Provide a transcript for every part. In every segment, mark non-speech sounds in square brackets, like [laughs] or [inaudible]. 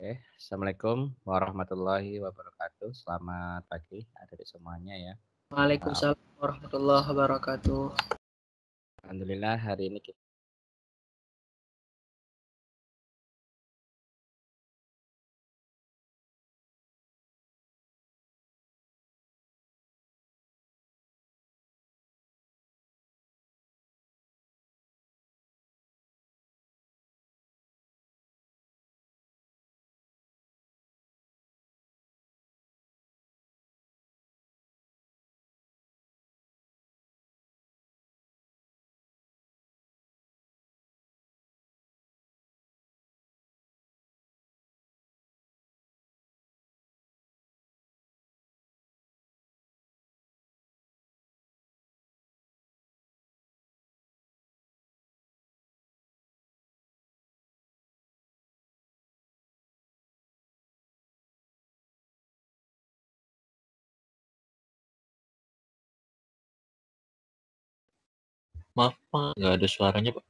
Oke, eh, Assalamualaikum warahmatullahi wabarakatuh. Selamat pagi di semuanya ya. Waalaikumsalam warahmatullahi wabarakatuh. Alhamdulillah hari ini kita Maaf Pak, nggak ada suaranya Pak.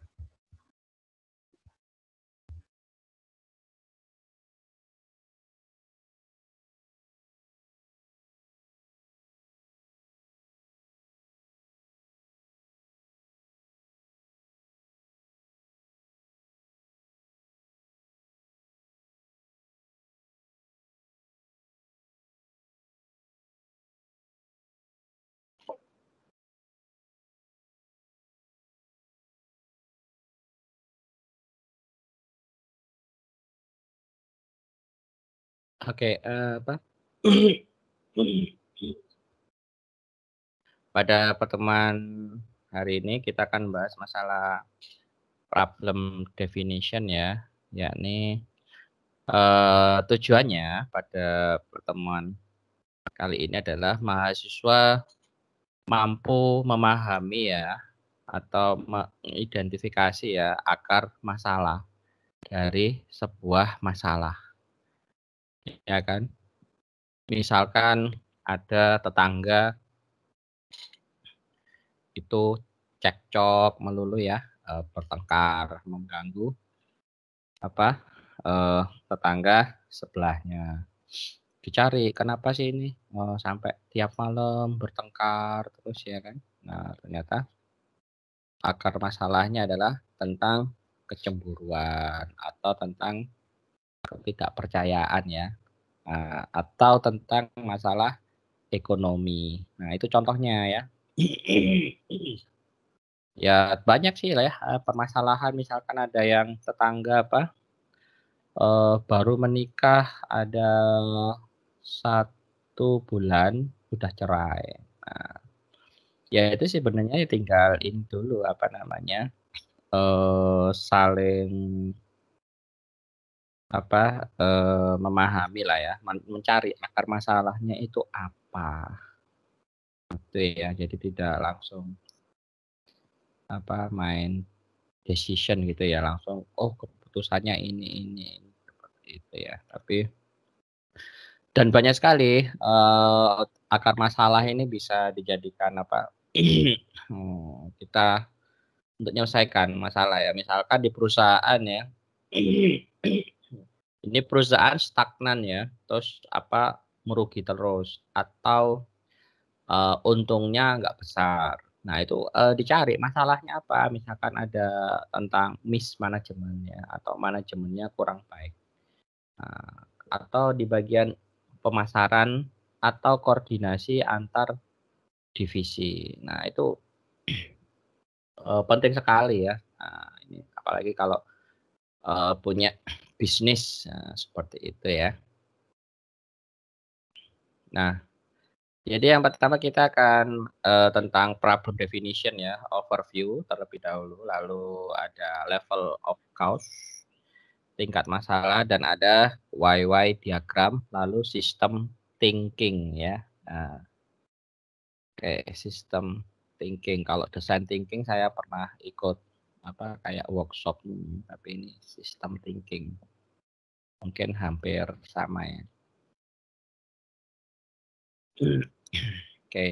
Oke, uh, apa? Pada pertemuan hari ini kita akan bahas masalah problem definition ya, yakni, uh, tujuannya pada pertemuan kali ini adalah mahasiswa mampu memahami ya, atau mengidentifikasi ya akar masalah dari sebuah masalah ya kan misalkan ada tetangga itu cekcok melulu ya e, bertengkar mengganggu apa e, tetangga sebelahnya dicari kenapa sih ini e, sampai tiap malam bertengkar terus ya kan nah ternyata akar masalahnya adalah tentang kecemburuan atau tentang ketidakpercayaan ya uh, atau tentang masalah ekonomi. Nah, itu contohnya ya. [clears throat] ya banyak sih lah ya eh, permasalahan misalkan ada yang tetangga apa uh, baru menikah ada satu bulan udah cerai. Nah, ya itu sebenarnya ya tinggal ini dulu apa namanya uh, saling apa eh, memahami lah ya mencari akar masalahnya itu apa itu ya jadi tidak langsung apa main decision gitu ya langsung oh keputusannya ini ini, seperti itu ya tapi dan banyak sekali eh, akar masalah ini bisa dijadikan apa [clears throat] hmm, kita untuk menyelesaikan masalah ya misalkan di perusahaan ya [clears throat] ini perusahaan stagnan ya, terus apa merugi terus atau uh, untungnya nggak besar. Nah itu uh, dicari masalahnya apa, misalkan ada tentang mismanagementnya atau manajemennya kurang baik, uh, atau di bagian pemasaran atau koordinasi antar divisi. Nah itu uh, penting sekali ya. Nah, ini apalagi kalau uh, punya bisnis eh, seperti itu ya. Nah, jadi yang pertama kita akan uh, tentang problem definition ya, overview terlebih dahulu, lalu ada level of cause, tingkat masalah dan ada YY diagram, lalu sistem thinking ya. Nah, Oke, okay, sistem thinking. Kalau desain thinking saya pernah ikut apa kayak workshop tapi ini sistem thinking mungkin hampir sama ya. Oke. Okay.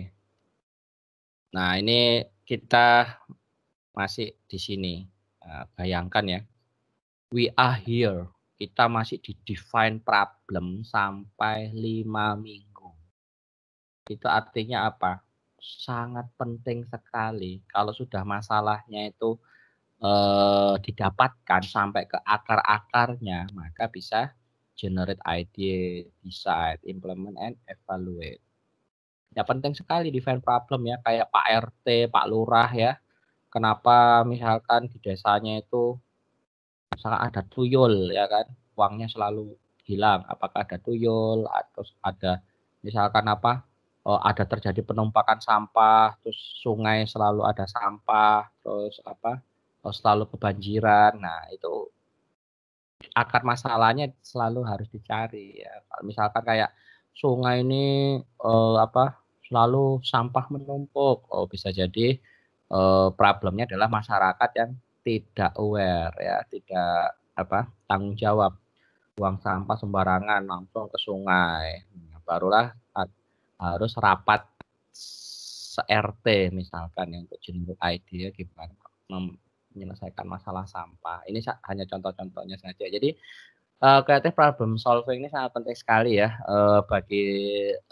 Nah, ini kita masih di sini. Eh, bayangkan ya. We are here. Kita masih di define problem sampai lima minggu. Itu artinya apa? Sangat penting sekali kalau sudah masalahnya itu eh, didapatkan sampai ke akar-akarnya, maka bisa generate idea, decide, implement, and evaluate. Ya penting sekali define problem ya, kayak Pak RT, Pak Lurah ya. Kenapa misalkan di desanya itu misalkan ada tuyul ya kan, uangnya selalu hilang. Apakah ada tuyul atau ada misalkan apa Oh, ada terjadi penumpakan sampah, terus sungai selalu ada sampah, terus apa Oh, selalu kebanjiran. Nah, itu akar masalahnya selalu harus dicari ya. Misalkan kayak sungai ini eh, apa selalu sampah menumpuk. Oh, bisa jadi eh, problemnya adalah masyarakat yang tidak aware ya, tidak apa tanggung jawab buang sampah sembarangan langsung ke sungai. Nah, barulah harus rapat se RT misalkan yang untuk jenis ide gimana menyelesaikan masalah sampah. Ini hanya contoh-contohnya saja. Jadi uh, eh, kreatif problem solving ini sangat penting sekali ya uh, bagi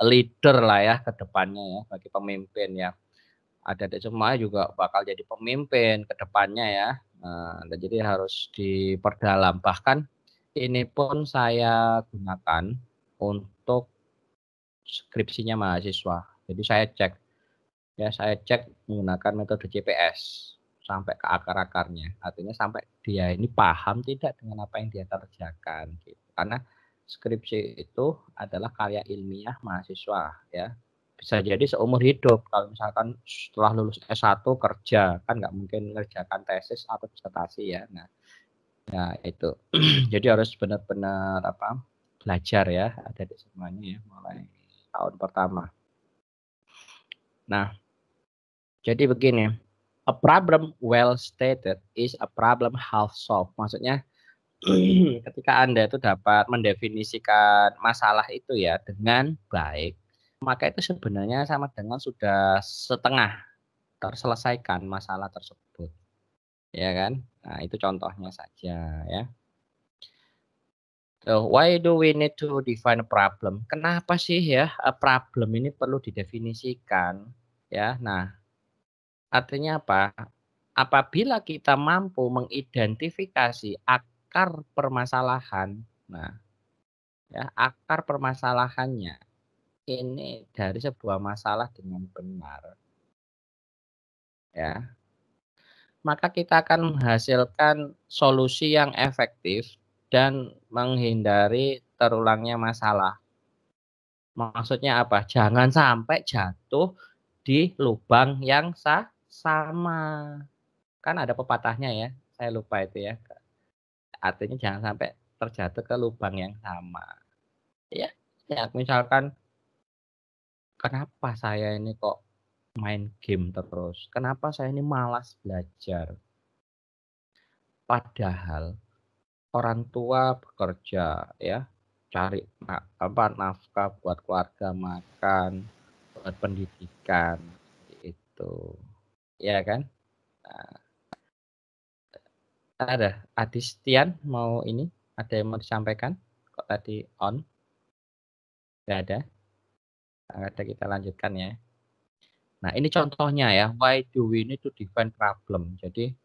leader lah ya ke depannya ya, bagi pemimpin ya. Ada di semua juga bakal jadi pemimpin ke depannya ya. Nah, dan jadi harus diperdalam. Bahkan ini pun saya gunakan untuk skripsinya mahasiswa. Jadi saya cek ya saya cek menggunakan metode CPS sampai ke akar-akarnya. Artinya sampai dia ini paham tidak dengan apa yang dia kerjakan gitu. Karena skripsi itu adalah karya ilmiah mahasiswa ya. Bisa jadi seumur hidup kalau misalkan setelah lulus S1 kerja kan nggak mungkin mengerjakan tesis atau disertasi ya. Nah, ya itu. [clears throat] jadi harus benar-benar apa? belajar ya ada di semuanya ya mulai tahun pertama. Nah, jadi begini, a problem well stated is a problem half solved. Maksudnya [clears throat] ketika Anda itu dapat mendefinisikan masalah itu ya dengan baik, maka itu sebenarnya sama dengan sudah setengah terselesaikan masalah tersebut. Ya kan? Nah, itu contohnya saja ya. So, why do we need to define a problem? Kenapa sih ya a problem ini perlu didefinisikan? Ya, nah Artinya apa? Apabila kita mampu mengidentifikasi akar permasalahan, nah, ya akar permasalahannya ini dari sebuah masalah dengan benar, ya, maka kita akan menghasilkan solusi yang efektif dan menghindari terulangnya masalah. Maksudnya apa? Jangan sampai jatuh di lubang yang sah sama. Kan ada pepatahnya ya, saya lupa itu ya. Artinya jangan sampai terjatuh ke lubang yang sama. Ya, ya misalkan kenapa saya ini kok main game terus? Kenapa saya ini malas belajar? Padahal orang tua bekerja ya, cari apa nafkah buat keluarga makan, buat pendidikan itu ya kan nah, ada Adistian mau ini ada yang mau disampaikan kok tadi on nggak ada nggak ada kita lanjutkan ya nah ini contohnya ya why do we need to define problem jadi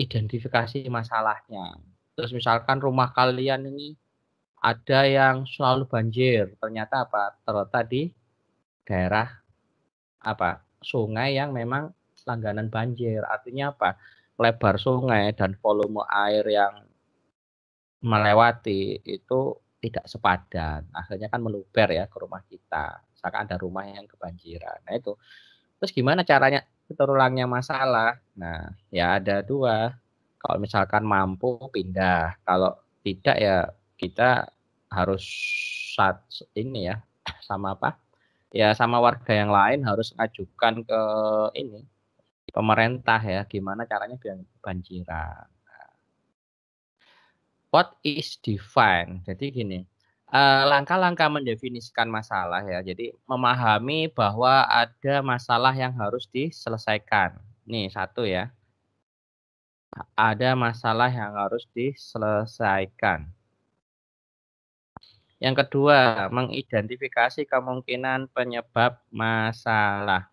identifikasi masalahnya terus misalkan rumah kalian ini ada yang selalu banjir ternyata apa terletak di daerah apa sungai yang memang langganan banjir. Artinya apa? Lebar sungai dan volume air yang melewati itu tidak sepadan. Akhirnya kan meluber ya ke rumah kita. Misalkan ada rumah yang kebanjiran. Nah itu. Terus gimana caranya terulangnya masalah? Nah ya ada dua. Kalau misalkan mampu pindah. Kalau tidak ya kita harus saat ini ya [clears throat] sama apa ya sama warga yang lain harus ajukan ke ini pemerintah ya gimana caranya biar banjiran. What is define? Jadi gini, eh, langkah-langkah mendefinisikan masalah ya. Jadi memahami bahwa ada masalah yang harus diselesaikan. Nih satu ya. Ada masalah yang harus diselesaikan. Yang kedua, mengidentifikasi kemungkinan penyebab masalah.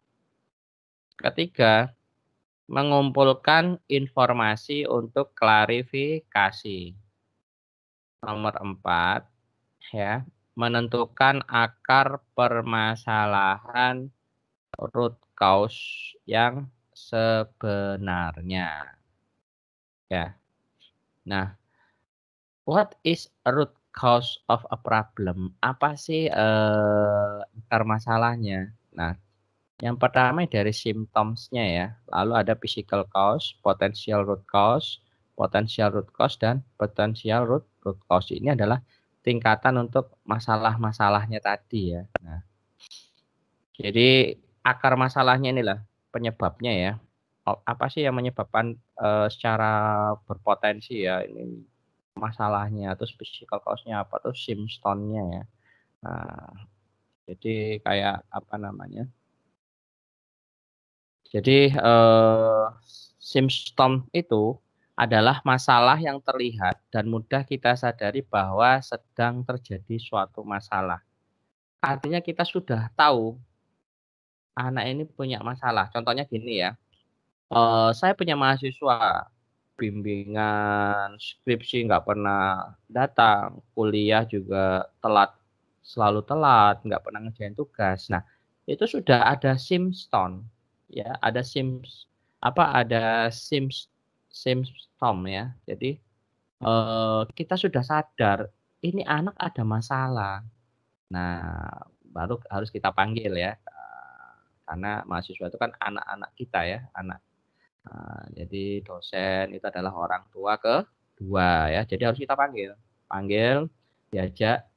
Ketiga, mengumpulkan informasi untuk klarifikasi. Nomor empat, ya, menentukan akar permasalahan root cause yang sebenarnya. Ya. Nah, what is root cause of a problem. Apa sih uh, akar masalahnya? Nah, yang pertama dari symptomsnya ya. Lalu ada physical cause, potential root cause, potential root cause dan potential root root cause ini adalah tingkatan untuk masalah-masalahnya tadi ya. Nah, jadi akar masalahnya inilah penyebabnya ya. Apa sih yang menyebabkan uh, secara berpotensi ya ini masalahnya, terus physical cause nya apa, terus simstone-nya ya. Nah, jadi kayak apa namanya? Jadi eh, simstone itu adalah masalah yang terlihat dan mudah kita sadari bahwa sedang terjadi suatu masalah. Artinya kita sudah tahu anak ini punya masalah. Contohnya gini ya, uh, saya punya mahasiswa bimbingan skripsi nggak pernah datang, kuliah juga telat, selalu telat, nggak pernah ngerjain tugas. Nah, itu sudah ada simstone ya, ada Sims apa ada Sims simstone ya. Jadi eh, kita sudah sadar ini anak ada masalah. Nah, baru harus kita panggil ya. Karena mahasiswa itu kan anak-anak kita ya, anak Nah, jadi dosen itu adalah orang tua ke dua ya. Jadi harus kita panggil, panggil, diajak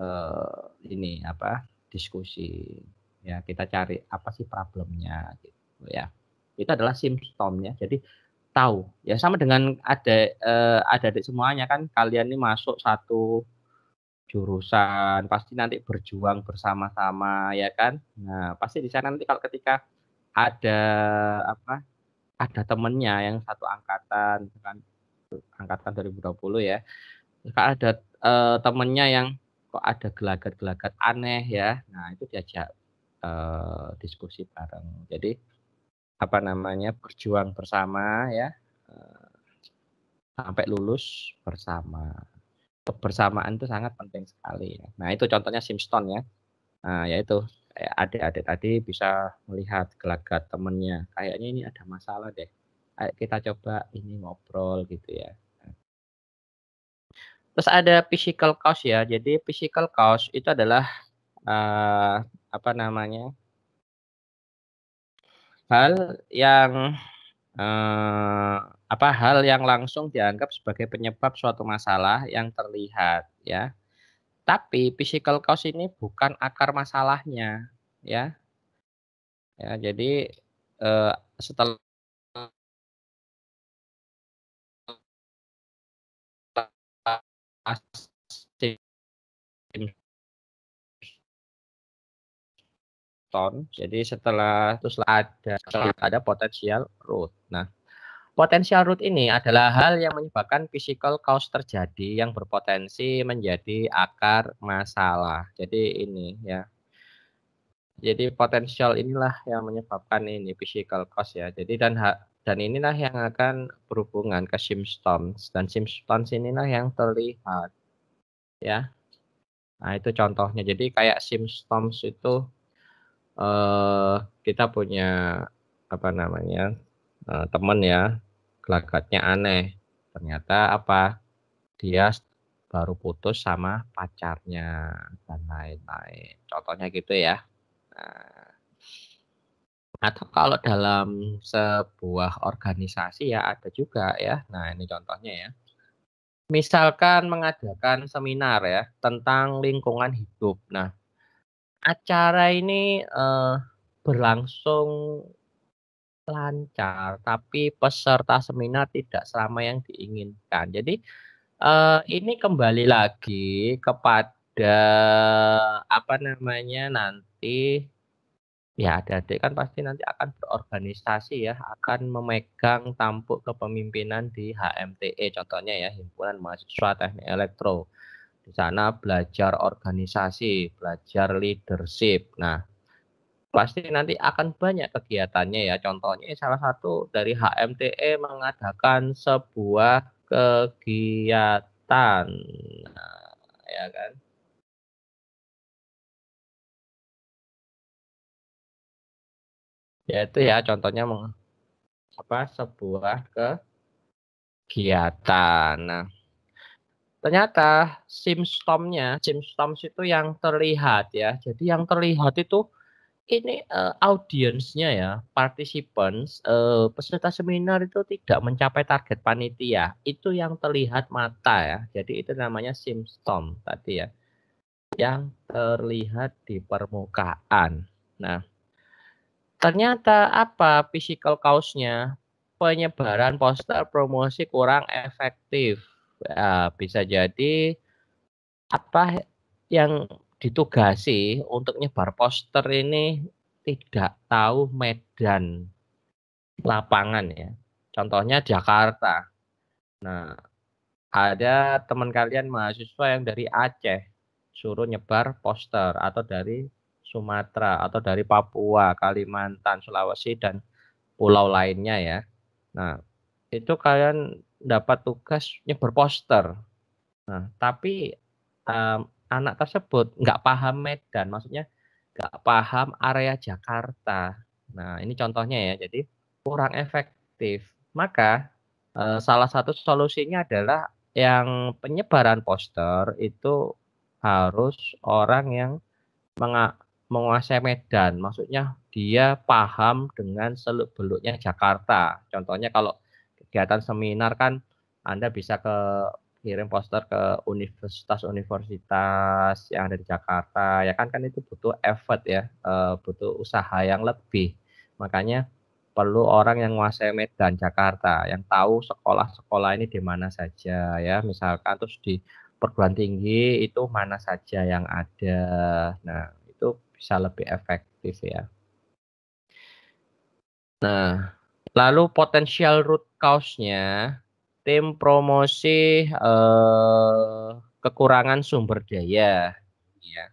eh, ini apa diskusi. Ya kita cari apa sih problemnya gitu ya. Itu adalah simptomnya. Jadi tahu ya sama dengan ada eh, ada adik semuanya kan kalian ini masuk satu jurusan pasti nanti berjuang bersama-sama ya kan nah pasti di sana nanti kalau ketika ada apa ada temennya yang satu angkatan gitu kan angkatan 2020 ya maka ada e, temennya yang kok ada gelagat-gelagat aneh ya nah itu diajak e, diskusi bareng jadi apa namanya berjuang bersama ya eh, sampai lulus bersama kebersamaan itu sangat penting sekali nah itu contohnya Simston ya nah, yaitu adik-adik tadi bisa melihat gelagat temennya kayaknya ini ada masalah deh Ayo kita coba ini ngobrol gitu ya terus ada physical cause ya jadi physical cause itu adalah uh, apa namanya hal yang uh, apa hal yang langsung dianggap sebagai penyebab suatu masalah yang terlihat ya tapi physical cause ini bukan akar masalahnya, ya. Ya, jadi eh, setelah ton. Jadi setelah terus ada setelah ada potensial root. Nah, Potensial root ini adalah hal yang menyebabkan physical cause terjadi yang berpotensi menjadi akar masalah. Jadi ini ya. Jadi potensial inilah yang menyebabkan ini physical cause ya. Jadi dan dan inilah yang akan berhubungan ke symptoms dan symptoms inilah yang terlihat ya. Nah, itu contohnya. Jadi kayak symptoms itu eh kita punya apa namanya? uh, temen ya gelagatnya aneh ternyata apa dia baru putus sama pacarnya dan lain-lain contohnya gitu ya nah, atau kalau dalam sebuah organisasi ya ada juga ya nah ini contohnya ya misalkan mengadakan seminar ya tentang lingkungan hidup nah acara ini eh, berlangsung lancar, tapi peserta seminar tidak selama yang diinginkan. Jadi eh, ini kembali lagi kepada apa namanya nanti ya adik-adik kan pasti nanti akan berorganisasi ya, akan memegang tampuk kepemimpinan di HMTE contohnya ya Himpunan Mahasiswa Teknik Elektro. Di sana belajar organisasi, belajar leadership. Nah, pasti nanti akan banyak kegiatannya ya. Contohnya salah satu dari HMTE mengadakan sebuah kegiatan, nah, ya kan? ya itu ya contohnya meng, apa sebuah kegiatan. Nah, ternyata simstomnya, simstoms itu yang terlihat ya. Jadi yang terlihat itu ini uh, audiensnya ya, participants, uh, peserta seminar itu tidak mencapai target panitia. Itu yang terlihat mata ya. Jadi itu namanya simptom tadi ya. Yang terlihat di permukaan. Nah, ternyata apa physical cause-nya? Penyebaran poster promosi kurang efektif. Uh, bisa jadi apa yang ditugasi untuk nyebar poster ini tidak tahu medan lapangan ya. Contohnya Jakarta. Nah, ada teman kalian mahasiswa yang dari Aceh suruh nyebar poster atau dari Sumatera atau dari Papua, Kalimantan, Sulawesi dan pulau lainnya ya. Nah, itu kalian dapat tugas nyebar poster. Nah, tapi um, anak tersebut nggak paham Medan, maksudnya nggak paham area Jakarta. Nah, ini contohnya ya, jadi kurang efektif. Maka eh, salah satu solusinya adalah yang penyebaran poster itu harus orang yang menguasai Medan, maksudnya dia paham dengan seluk beluknya Jakarta. Contohnya kalau kegiatan seminar kan Anda bisa ke kirim poster ke universitas-universitas yang ada di Jakarta ya kan kan itu butuh effort ya eh, butuh usaha yang lebih makanya perlu orang yang menguasai Medan Jakarta yang tahu sekolah-sekolah ini di mana saja ya misalkan terus di perguruan tinggi itu mana saja yang ada nah itu bisa lebih efektif ya nah lalu potensial root cause-nya tim promosi uh, kekurangan sumber daya ya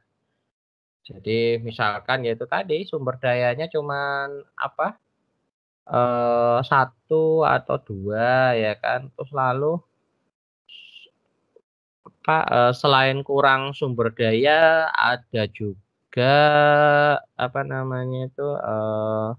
jadi misalkan yaitu tadi sumber dayanya cuman apa uh, satu atau dua ya kan terus lalu apa uh, eh, selain kurang sumber daya ada juga apa namanya itu uh,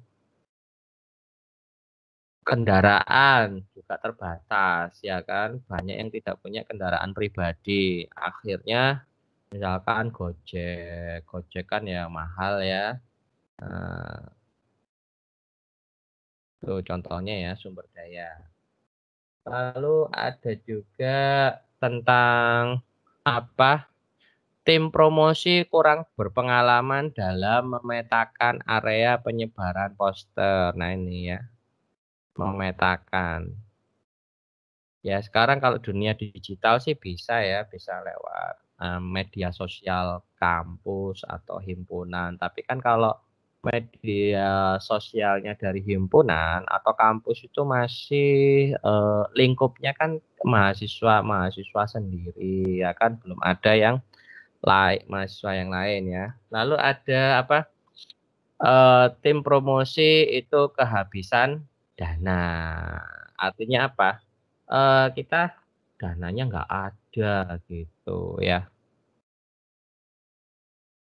kendaraan juga terbatas ya kan banyak yang tidak punya kendaraan pribadi akhirnya misalkan gojek gojek kan ya mahal ya nah, tuh contohnya ya sumber daya lalu ada juga tentang apa tim promosi kurang berpengalaman dalam memetakan area penyebaran poster nah ini ya memetakan Ya sekarang kalau dunia digital sih bisa ya, bisa lewat media sosial kampus atau himpunan. Tapi kan kalau media sosialnya dari himpunan atau kampus itu masih eh, lingkupnya kan mahasiswa mahasiswa sendiri ya kan belum ada yang lain mahasiswa yang lain ya lalu ada apa eh, tim promosi itu kehabisan dana artinya apa uh, kita dananya nggak ada gitu ya.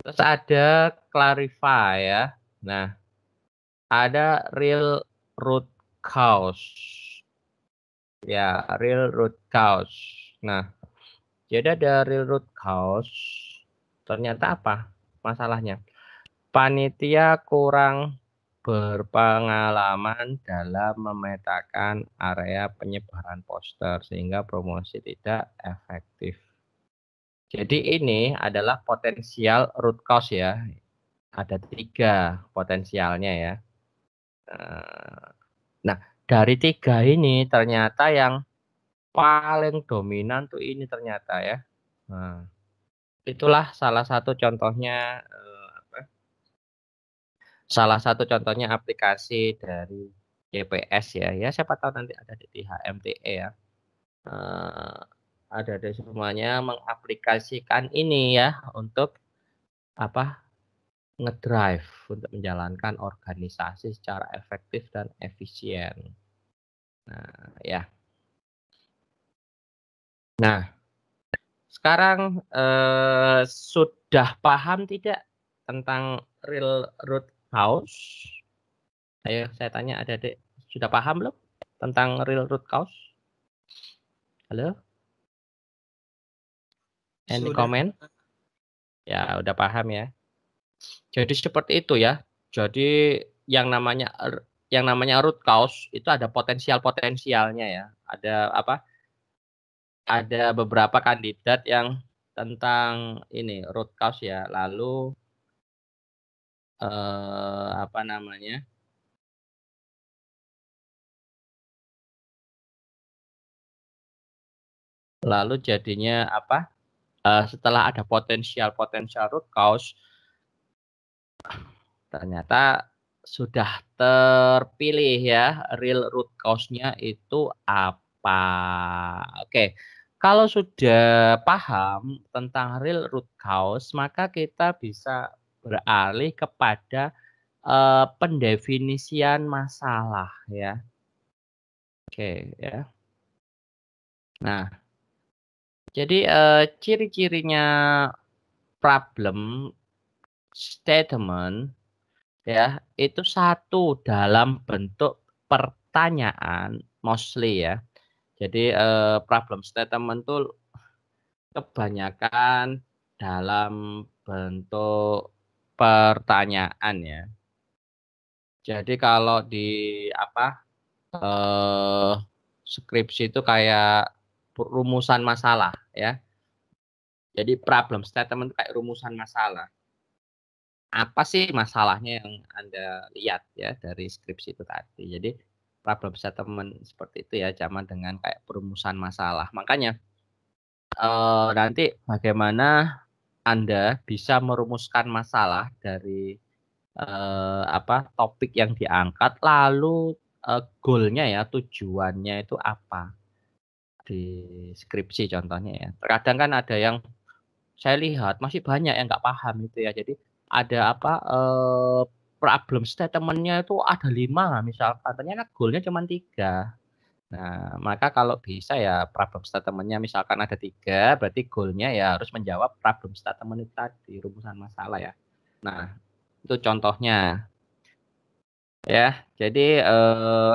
Terus ada clarify ya. Nah, ada real root cause. Ya, real root cause. Nah, jadi ada real root cause. Ternyata apa masalahnya? Panitia kurang berpengalaman dalam memetakan area penyebaran poster sehingga promosi tidak efektif. Jadi ini adalah potensial root cause ya. Ada tiga potensialnya ya. Eh, nah dari tiga ini ternyata yang paling dominan tuh ini ternyata ya. Nah, itulah salah satu contohnya eh, salah satu contohnya aplikasi dari GPS ya ya siapa tahu nanti ada di HMTE ya uh, ada di semuanya mengaplikasikan ini ya untuk apa ngedrive untuk menjalankan organisasi secara efektif dan efisien. Nah, ya. Nah, sekarang eh, sudah paham tidak tentang real root cause. Ayo saya tanya ada adik sudah paham belum tentang real root cause? Halo? Any sudah. comment? Ya, udah paham ya. Jadi seperti itu ya. Jadi yang namanya yang namanya root cause itu ada potensial-potensialnya ya. Ada apa? Ada beberapa kandidat yang tentang ini root cause ya. Lalu uh, apa namanya lalu jadinya apa uh, setelah ada potensial potensial root cause ternyata sudah terpilih ya real root cause-nya itu apa oke kalau sudah paham tentang real root cause maka kita bisa beralih kepada uh, pendefinisian masalah ya. Oke okay, ya. Nah, jadi uh, ciri-cirinya problem statement ya itu satu dalam bentuk pertanyaan mostly ya. Jadi uh, problem statement tuh kebanyakan dalam bentuk pertanyaan ya. Jadi kalau di apa eh, skripsi itu kayak rumusan masalah ya. Jadi problem statement kayak rumusan masalah. Apa sih masalahnya yang Anda lihat ya dari skripsi itu tadi. Jadi problem statement seperti itu ya zaman dengan kayak perumusan masalah. Makanya eh, nanti bagaimana anda bisa merumuskan masalah dari eh, apa topik yang diangkat lalu eh, goalnya ya tujuannya itu apa di skripsi contohnya ya terkadang kan ada yang saya lihat masih banyak yang nggak paham itu ya jadi ada apa eh, problem statementnya itu ada lima misalkan ternyata goalnya cuma tiga Nah, maka kalau bisa ya problem statementnya misalkan ada tiga, berarti goalnya ya harus menjawab problem statement itu tadi, rumusan masalah ya. Nah, itu contohnya. Ya, jadi eh,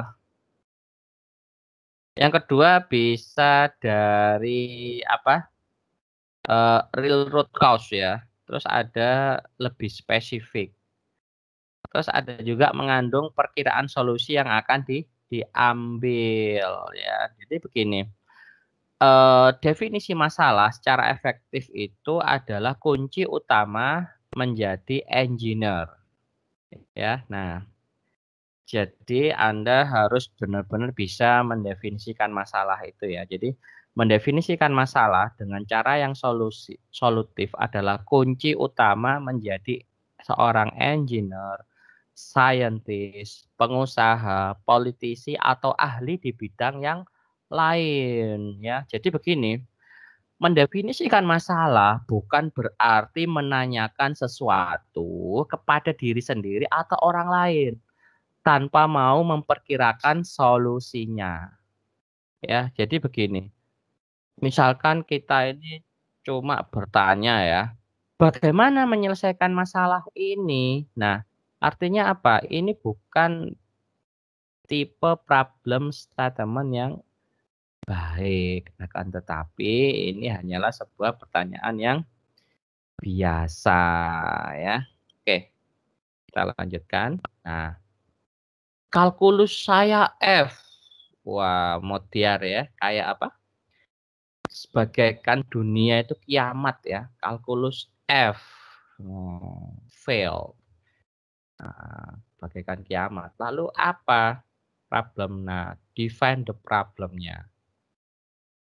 yang kedua bisa dari apa? Eh, real root cause ya. Terus ada lebih spesifik. Terus ada juga mengandung perkiraan solusi yang akan di diambil ya. Jadi begini. Eh, definisi masalah secara efektif itu adalah kunci utama menjadi engineer. Ya, nah. Jadi Anda harus benar-benar bisa mendefinisikan masalah itu ya. Jadi mendefinisikan masalah dengan cara yang solusi solutif adalah kunci utama menjadi seorang engineer saintis, pengusaha, politisi atau ahli di bidang yang lain ya. Jadi begini, mendefinisikan masalah bukan berarti menanyakan sesuatu kepada diri sendiri atau orang lain tanpa mau memperkirakan solusinya. Ya, jadi begini. Misalkan kita ini cuma bertanya ya, bagaimana menyelesaikan masalah ini? Nah, Artinya apa? Ini bukan tipe problem statement yang baik. Akan tetapi ini hanyalah sebuah pertanyaan yang biasa ya. Oke. Kita lanjutkan. Nah, kalkulus saya F. Wah, modiar ya. Kayak apa? Sebagai kan dunia itu kiamat ya. Kalkulus F. Hmm, fail. Nah, bagaikan kiamat. Lalu apa problem? Nah, define the problemnya.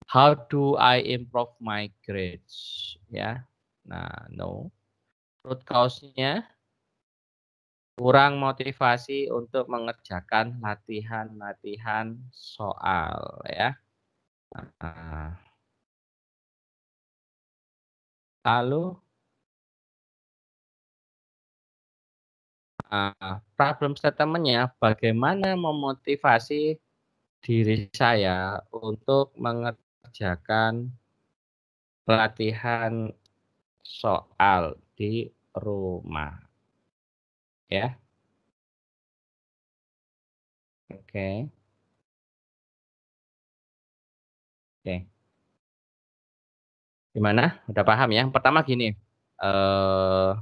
How do I improve my grades? Ya, nah no. Root cause-nya kurang motivasi untuk mengerjakan latihan-latihan soal ya. Nah, lalu Ah, problem statementnya bagaimana memotivasi diri saya untuk mengerjakan pelatihan soal di rumah. Ya. Oke. Okay. Oke. Okay. Gimana? Udah paham ya? pertama gini. Eh uh,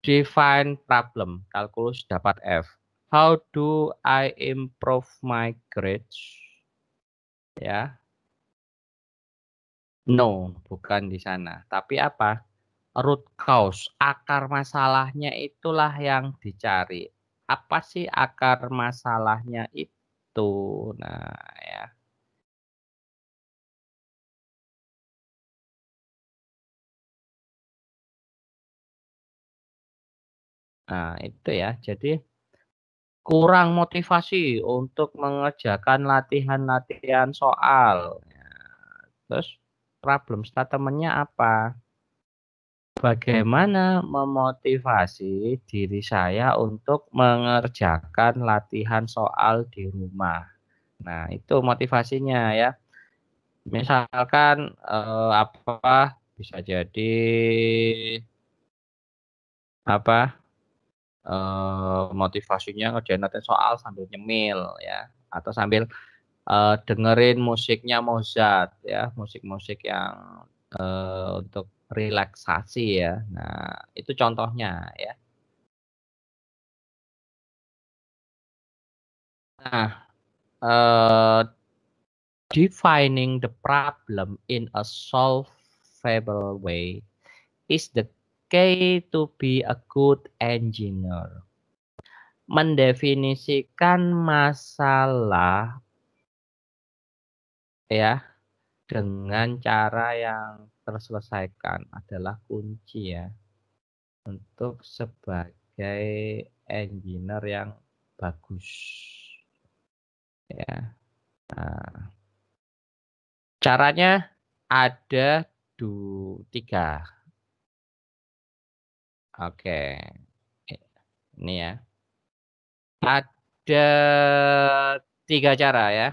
Define problem. Kalkulus dapat F. How do I improve my grades? Ya. No, bukan di sana. Tapi apa? Root cause, akar masalahnya itulah yang dicari. Apa sih akar masalahnya itu? Nah, ya. Nah, itu ya. Jadi kurang motivasi untuk mengerjakan latihan-latihan soal. Ya, terus problem statementnya apa? Bagaimana memotivasi diri saya untuk mengerjakan latihan soal di rumah? Nah, itu motivasinya ya. Misalkan eh, apa bisa jadi apa Eh, motivasinya ngerjain latihan soal sambil nyemil ya atau sambil uh, dengerin musiknya Mozart ya musik-musik yang uh, untuk relaksasi ya nah itu contohnya ya nah uh, defining the problem in a solvable way is the okay to be a good engineer. Mendefinisikan masalah ya dengan cara yang terselesaikan adalah kunci ya untuk sebagai engineer yang bagus ya nah, caranya ada dua tiga Oke. Ini ya. Ada tiga cara ya.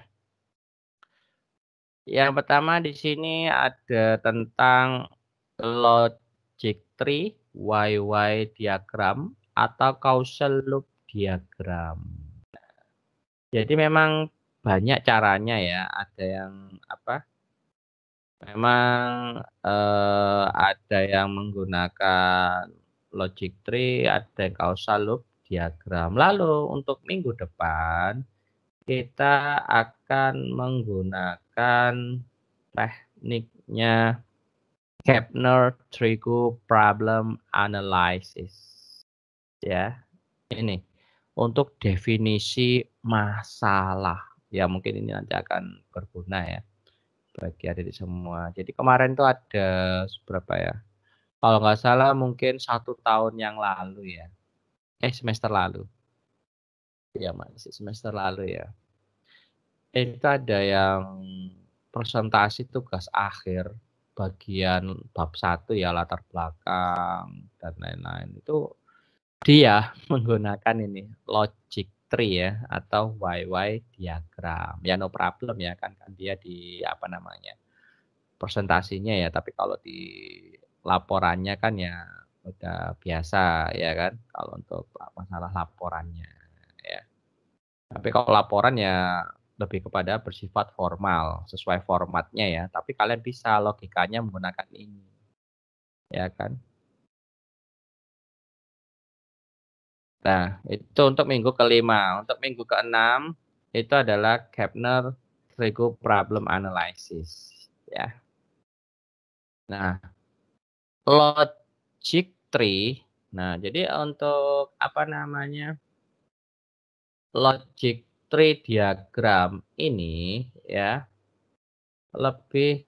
Yang pertama di sini ada tentang logic tree YY diagram atau causal loop diagram. Jadi memang banyak caranya ya. Ada yang apa? Memang eh, ada yang menggunakan logic tree, ada causal loop diagram. Lalu untuk minggu depan kita akan menggunakan tekniknya Kepner Trigo Problem Analysis. Ya, ini untuk definisi masalah. Ya, mungkin ini nanti akan berguna ya bagi adik semua. Jadi kemarin itu ada berapa ya? kalau nggak salah mungkin satu tahun yang lalu ya eh semester lalu ya masih semester lalu ya itu ada yang presentasi tugas akhir bagian bab satu ya latar belakang dan lain-lain itu dia [laughs] menggunakan ini logic tree ya atau YY diagram ya no problem ya kan kan dia di apa namanya presentasinya ya tapi kalau di laporannya kan ya udah biasa ya kan kalau untuk masalah laporannya ya. Tapi kalau laporan ya lebih kepada bersifat formal sesuai formatnya ya tapi kalian bisa logikanya menggunakan ini ya kan nah itu untuk minggu kelima untuk minggu keenam itu adalah Kepner Trigo Problem Analysis ya nah logic tree. Nah, jadi untuk apa namanya logic tree diagram ini ya lebih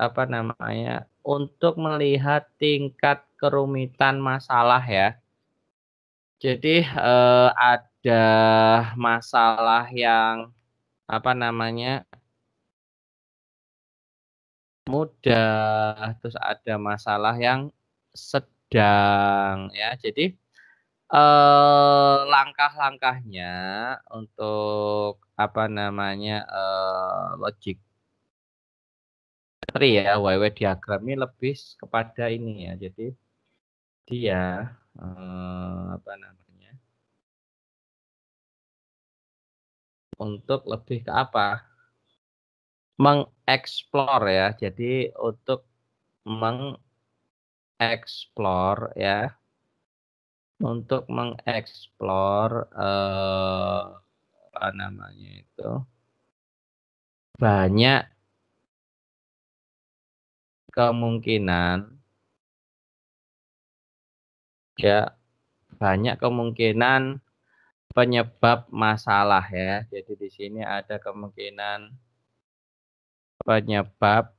apa namanya untuk melihat tingkat kerumitan masalah ya. Jadi eh, ada masalah yang apa namanya Mudah, terus ada masalah yang sedang, ya. Jadi, eh, langkah-langkahnya untuk, apa namanya, eh, logik tri ya, YW diagram ini lebih kepada ini ya, jadi dia, eh, apa namanya untuk lebih ke apa? mengeksplor ya. Jadi untuk mengeksplor ya untuk mengeksplor eh, apa namanya itu banyak kemungkinan ya banyak kemungkinan penyebab masalah ya. Jadi di sini ada kemungkinan penyebab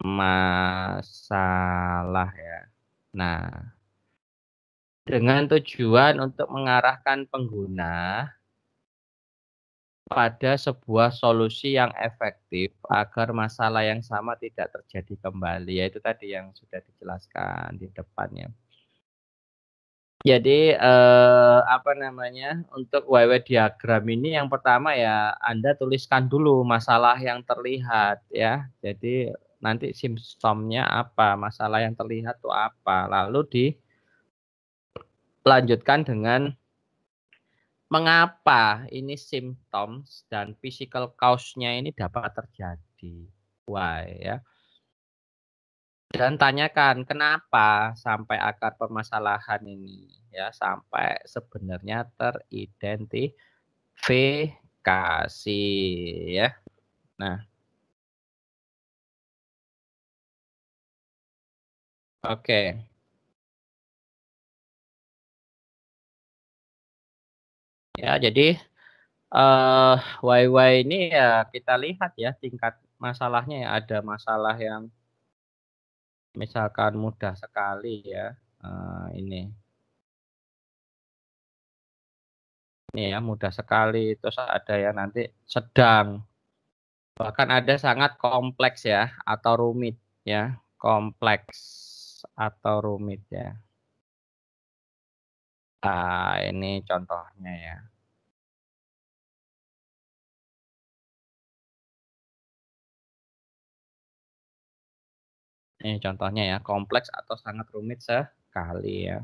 masalah ya. Nah, dengan tujuan untuk mengarahkan pengguna pada sebuah solusi yang efektif agar masalah yang sama tidak terjadi kembali yaitu tadi yang sudah dijelaskan di depannya. Jadi eh, apa namanya untuk WW diagram ini yang pertama ya Anda tuliskan dulu masalah yang terlihat ya. Jadi nanti simptomnya apa, masalah yang terlihat tuh apa. Lalu dilanjutkan dengan mengapa ini symptoms dan physical cause-nya ini dapat terjadi. Why ya dan tanyakan kenapa sampai akar permasalahan ini ya sampai sebenarnya teridentifikasi ya. Nah, Oke. Okay. Ya, jadi eh uh, ini ya kita lihat ya tingkat masalahnya ya ada masalah yang misalkan mudah sekali ya uh, ini ini ya mudah sekali terus ada ya nanti sedang bahkan ada sangat kompleks ya atau rumit ya kompleks atau rumit ya nah, ini contohnya ya Ini contohnya ya, kompleks atau sangat rumit sekali ya.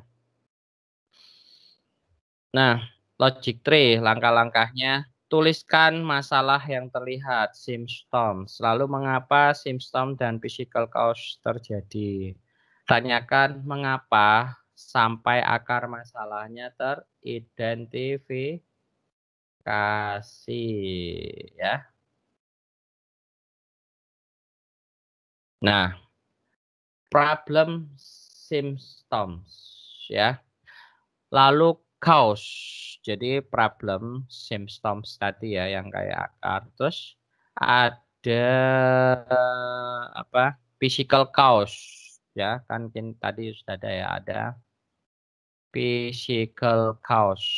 Nah, logic tree langkah-langkahnya tuliskan masalah yang terlihat simptom, selalu mengapa simptom dan physical cause terjadi. Tanyakan mengapa sampai akar masalahnya teridentifikasi ya. Nah, problem symptoms ya. Lalu cause. Jadi problem symptoms tadi ya yang kayak akar terus ada apa? physical cause ya kan tadi sudah ada ya ada physical cause.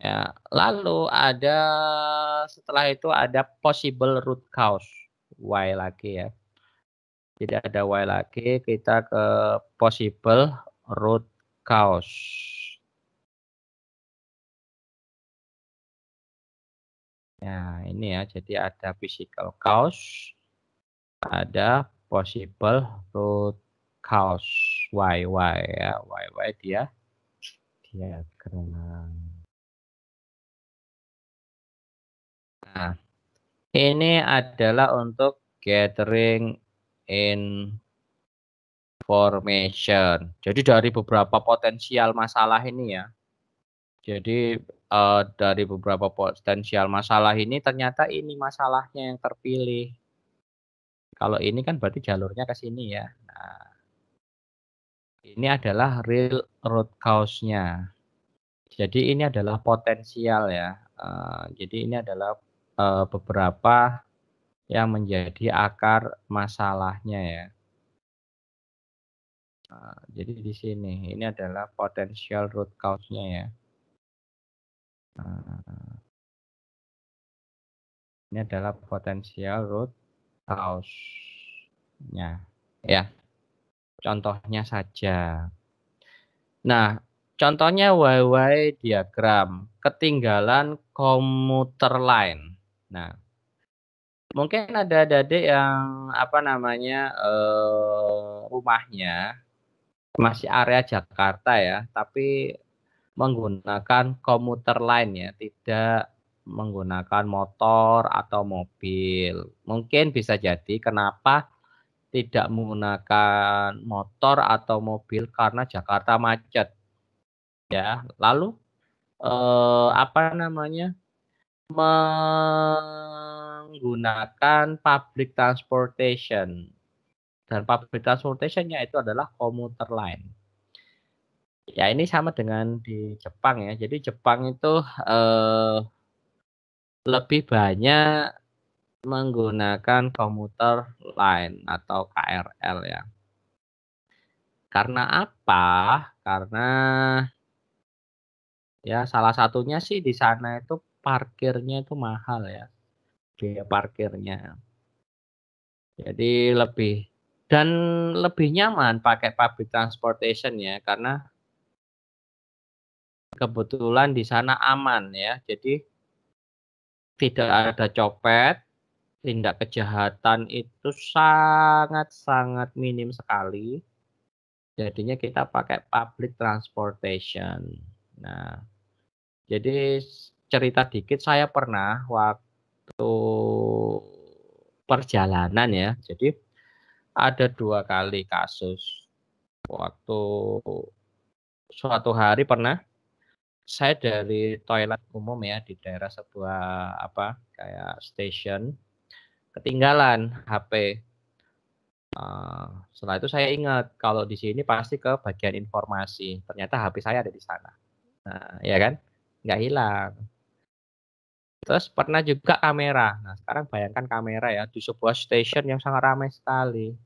Ya, lalu ada setelah itu ada possible root cause y lagi ya. Jadi ada y lagi, kita ke possible root cause. Nah, ini ya. Jadi ada physical cause, ada possible root cause YY ya. YY dia diagram. Nah, ini adalah untuk gathering information. Jadi dari beberapa potensial masalah ini ya. Jadi uh, dari beberapa potensial masalah ini ternyata ini masalahnya yang terpilih. Kalau ini kan berarti jalurnya ke sini ya. Nah, ini adalah real root cause-nya. Jadi ini adalah potensial ya. Uh, jadi ini adalah uh, beberapa yang menjadi akar masalahnya ya. Uh, jadi di sini ini adalah potensial root cause-nya ya. Uh, ini adalah potensial root cause-nya ya. Contohnya saja. Nah, contohnya YY diagram ketinggalan komuter line. Nah, mungkin ada dade yang apa namanya eh, rumahnya masih area Jakarta ya, tapi menggunakan komuter lain ya, tidak menggunakan motor atau mobil. Mungkin bisa jadi kenapa tidak menggunakan motor atau mobil karena Jakarta macet. Ya, lalu eh, apa namanya? menggunakan public transportation dan public transportationnya itu adalah komuter line. Ya ini sama dengan di Jepang ya. Jadi Jepang itu eh, lebih banyak menggunakan komuter line atau KRL ya. Karena apa? Karena ya salah satunya sih di sana itu parkirnya itu mahal ya biaya parkirnya jadi lebih dan lebih nyaman pakai public transportation ya karena kebetulan di sana aman ya jadi tidak ada copet tindak kejahatan itu sangat-sangat minim sekali jadinya kita pakai public transportation. Nah, jadi cerita dikit saya pernah waktu perjalanan ya. Jadi ada dua kali kasus waktu suatu hari pernah saya dari toilet umum ya di daerah sebuah apa kayak station ketinggalan HP. Uh, eh, setelah itu saya ingat kalau di sini pasti ke bagian informasi. Ternyata HP saya ada di sana. Nah, ya kan? Nggak hilang. Terus pernah juga kamera. Nah, sekarang bayangkan kamera ya di sebuah stasiun yang sangat ramai sekali.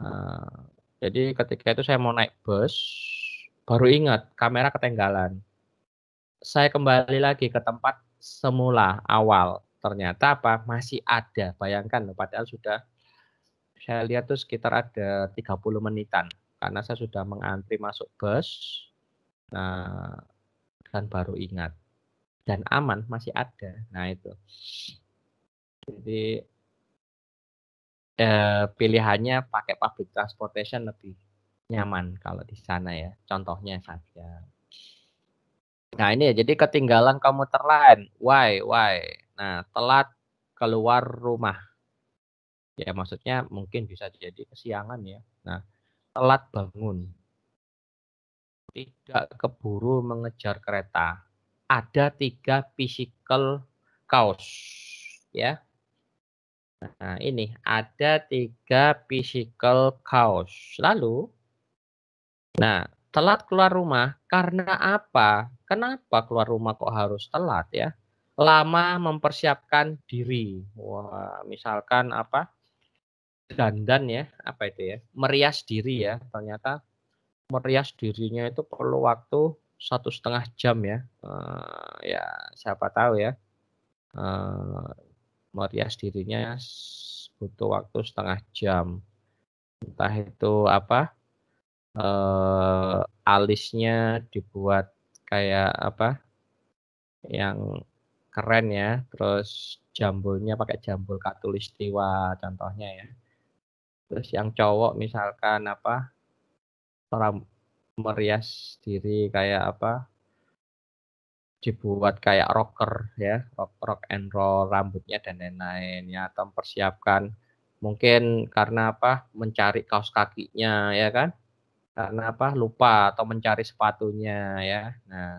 Nah, jadi ketika itu saya mau naik bus, baru ingat kamera ketinggalan. Saya kembali lagi ke tempat semula awal. Ternyata apa? Masih ada. Bayangkan padahal sudah saya lihat tuh sekitar ada 30 menitan karena saya sudah mengantri masuk bus. Nah, dan baru ingat dan aman masih ada. Nah itu. Jadi eh, pilihannya pakai public transportation lebih nyaman kalau di sana ya. Contohnya saja. Nah ini ya, jadi ketinggalan komuter lain. Why, why? Nah telat keluar rumah. Ya maksudnya mungkin bisa jadi kesiangan ya. Nah telat bangun. Tidak keburu mengejar kereta ada tiga physical cause ya. Nah, ini ada tiga physical cause. Lalu nah, telat keluar rumah karena apa? Kenapa keluar rumah kok harus telat ya? Lama mempersiapkan diri. Wah, misalkan apa? dandan ya, apa itu ya? Merias diri ya. Ternyata merias dirinya itu perlu waktu satu setengah jam ya uh, ya siapa tahu ya uh, merias dirinya butuh waktu setengah jam entah itu apa uh, alisnya dibuat kayak apa yang keren ya terus jambulnya pakai jambul katulistiwa contohnya ya terus yang cowok misalkan apa orang merias diri kayak apa dibuat kayak rocker ya rock, rock and roll rambutnya dan lain-lain ya atau mempersiapkan mungkin karena apa mencari kaos kakinya ya kan karena apa lupa atau mencari sepatunya ya nah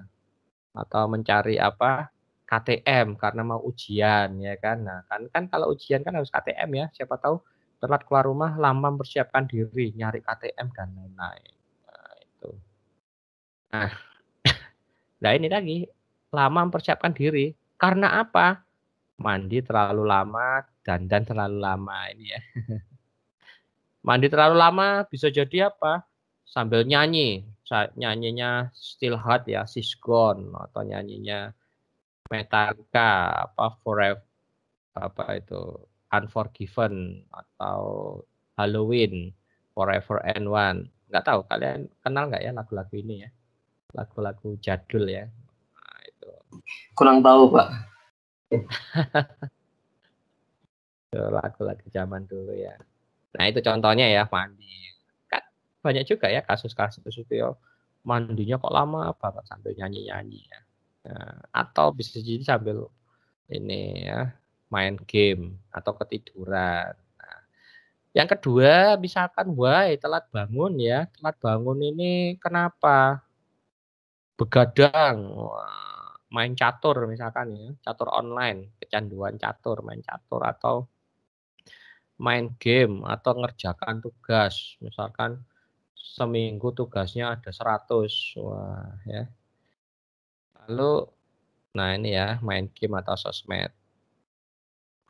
atau mencari apa KTM karena mau ujian ya kan nah kan kan kalau ujian kan harus KTM ya siapa tahu telat keluar rumah lama mempersiapkan diri nyari KTM dan lain-lain Nah, [laughs] nah ini lagi lama mempersiapkan diri. Karena apa? Mandi terlalu lama, dan dan terlalu lama ini ya. [laughs] Mandi terlalu lama bisa jadi apa? Sambil nyanyi, nyanyinya Still hot ya, She's Gone atau nyanyinya Metallica apa Forever apa itu Unforgiven atau Halloween Forever and One. Nggak tahu kalian kenal nggak ya lagu-lagu ini ya? lagu-lagu jadul ya. Nah, itu. Kurang tahu pak. lagu-lagu zaman dulu ya. Nah itu contohnya ya mandi. Kan banyak juga ya kasus-kasus itu ya mandinya kok lama apa sambil nyanyi-nyanyi ya. Nah, atau bisa jadi sambil ini ya main game atau ketiduran. Nah, yang kedua misalkan wah telat bangun ya telat bangun ini kenapa? begadang, main catur misalkan ya, catur online, kecanduan catur, main catur atau main game atau ngerjakan tugas, misalkan seminggu tugasnya ada 100. Wah, ya. Lalu nah ini ya, main game atau sosmed.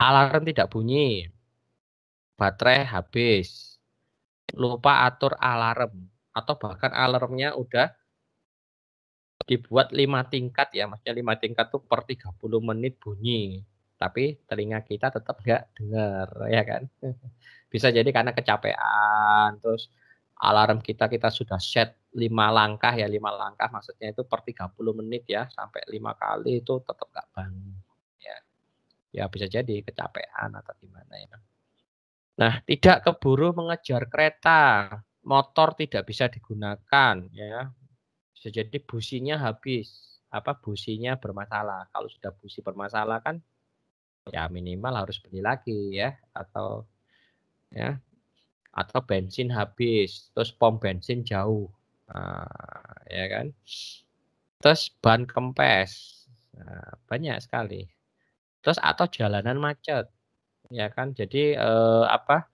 Alarm tidak bunyi. Baterai habis. Lupa atur alarm atau bahkan alarmnya udah dibuat lima tingkat ya, maksudnya lima tingkat tuh per 30 menit bunyi. Tapi telinga kita tetap nggak dengar, ya kan? [laughs] Bisa jadi karena kecapean, terus alarm kita kita sudah set lima langkah ya, lima langkah maksudnya itu per 30 menit ya, sampai lima kali itu tetap nggak bangun. Ya. ya bisa jadi kecapean atau gimana ya. Nah, tidak keburu mengejar kereta, motor tidak bisa digunakan ya bisa jadi businya habis apa businya bermasalah kalau sudah busi bermasalah kan ya minimal harus beli lagi ya atau ya atau bensin habis terus pom bensin jauh nah, ya kan terus ban kempes nah, banyak sekali terus atau jalanan macet ya kan jadi eh, apa